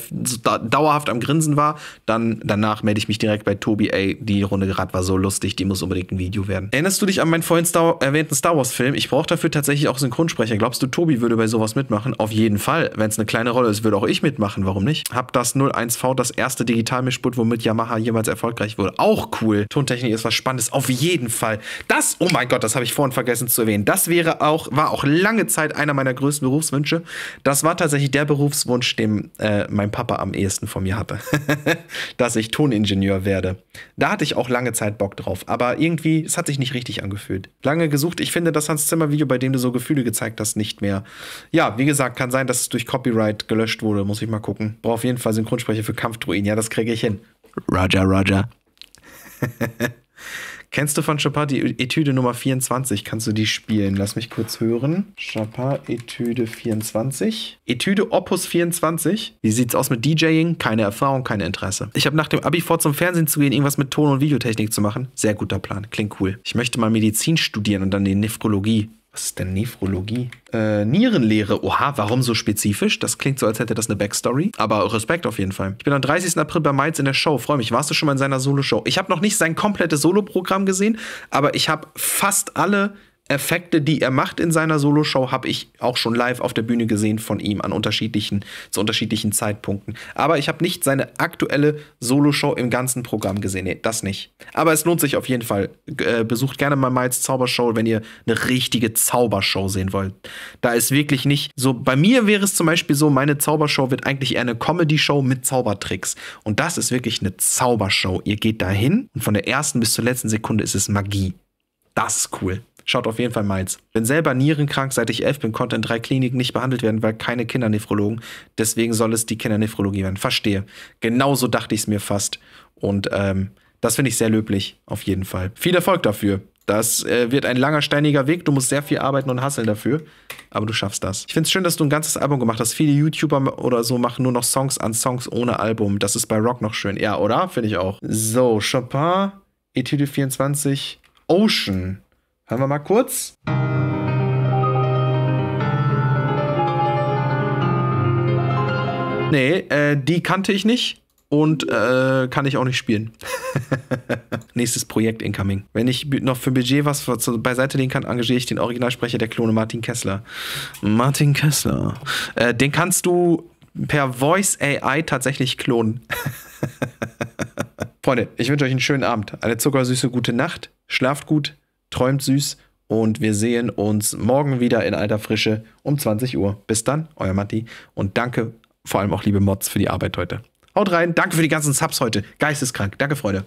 dauerhaft am Grinsen war, dann danach melde ich mich direkt bei Tobi, ey, die Runde gerade war so lustig, die muss unbedingt ein Video werden. Erinnerst du dich an meinen vorhin Star erwähnten Star Wars-Film? Ich brauche dafür tatsächlich auch Synchronsprecher. Glaubst du, Tobi würde bei sowas mitmachen? Auf jeden Fall. Wenn es eine kleine Rolle ist, würde auch ich ich mitmachen, warum nicht? Hab das 01V, das erste Digitalmischpult, womit Yamaha jemals erfolgreich wurde. Auch cool. Tontechnik ist was Spannendes, auf jeden Fall. Das, oh mein Gott, das habe ich vorhin vergessen zu erwähnen. Das wäre auch, war auch lange Zeit einer meiner größten Berufswünsche. Das war tatsächlich der Berufswunsch, den äh, mein Papa am ehesten von mir hatte. Dass ich Toningenieur werde. Da hatte ich auch lange Zeit Bock drauf. Aber irgendwie, es hat sich nicht richtig angefühlt. Lange gesucht. Ich finde das Hans Zimmer Video, bei dem du so Gefühle gezeigt hast, nicht mehr. Ja, wie gesagt, kann sein, dass es durch Copyright gelöscht wurde muss ich mal gucken. Brauche auf jeden Fall Synchronsprecher für Kampfdruiden. Ja, das kriege ich hin. Roger, Roger. Kennst du von Chopard die Etüde Nummer 24? Kannst du die spielen? Lass mich kurz hören. Chopard Etüde 24. Etüde Opus 24. Wie sieht's aus mit DJing? Keine Erfahrung, kein Interesse. Ich habe nach dem Abi vor, zum Fernsehen zu gehen, irgendwas mit Ton- und Videotechnik zu machen. Sehr guter Plan. Klingt cool. Ich möchte mal Medizin studieren und dann die Nephrologie. Was ist denn Nephrologie? Äh, Nierenlehre. Oha, warum so spezifisch? Das klingt so, als hätte das eine Backstory. Aber Respekt auf jeden Fall. Ich bin am 30. April bei Miles in der Show. Freue mich. Warst du schon mal in seiner Solo-Show? Ich habe noch nicht sein komplettes Solo-Programm gesehen, aber ich habe fast alle Effekte, die er macht in seiner Soloshow, habe ich auch schon live auf der Bühne gesehen von ihm an unterschiedlichen, zu unterschiedlichen Zeitpunkten. Aber ich habe nicht seine aktuelle Soloshow im ganzen Programm gesehen. Nee, das nicht. Aber es lohnt sich auf jeden Fall. Äh, besucht gerne mal Miles Zaubershow, wenn ihr eine richtige Zaubershow sehen wollt. Da ist wirklich nicht so. Bei mir wäre es zum Beispiel so, meine Zaubershow wird eigentlich eher eine Comedy-Show mit Zaubertricks. Und das ist wirklich eine Zaubershow. Ihr geht dahin und von der ersten bis zur letzten Sekunde ist es Magie. Das ist cool. Schaut auf jeden Fall meins. Bin selber nierenkrank, seit ich elf bin, konnte in drei Kliniken nicht behandelt werden, weil keine Kindernephrologen. Deswegen soll es die Kindernephrologie werden. Verstehe. Genauso dachte ich es mir fast. Und ähm, das finde ich sehr löblich, auf jeden Fall. Viel Erfolg dafür. Das äh, wird ein langer, steiniger Weg. Du musst sehr viel arbeiten und hasseln dafür. Aber du schaffst das. Ich finde es schön, dass du ein ganzes Album gemacht hast. Viele YouTuber oder so machen nur noch Songs an Songs ohne Album. Das ist bei Rock noch schön. Ja, oder? Finde ich auch. So, Chopin, Etude 24, Ocean. Hören wir mal kurz. Nee, äh, die kannte ich nicht und äh, kann ich auch nicht spielen. Nächstes Projekt incoming. Wenn ich noch für Budget was beiseite legen kann, engagiere ich den Originalsprecher der Klone Martin Kessler. Martin Kessler. Äh, den kannst du per Voice AI tatsächlich klonen. Freunde, ich wünsche euch einen schönen Abend, eine zuckersüße gute Nacht, schlaft gut, träumt süß und wir sehen uns morgen wieder in alter Frische um 20 Uhr. Bis dann, euer Matti und danke vor allem auch liebe Mods für die Arbeit heute. Haut rein, danke für die ganzen Subs heute. Geisteskrank, danke Freude.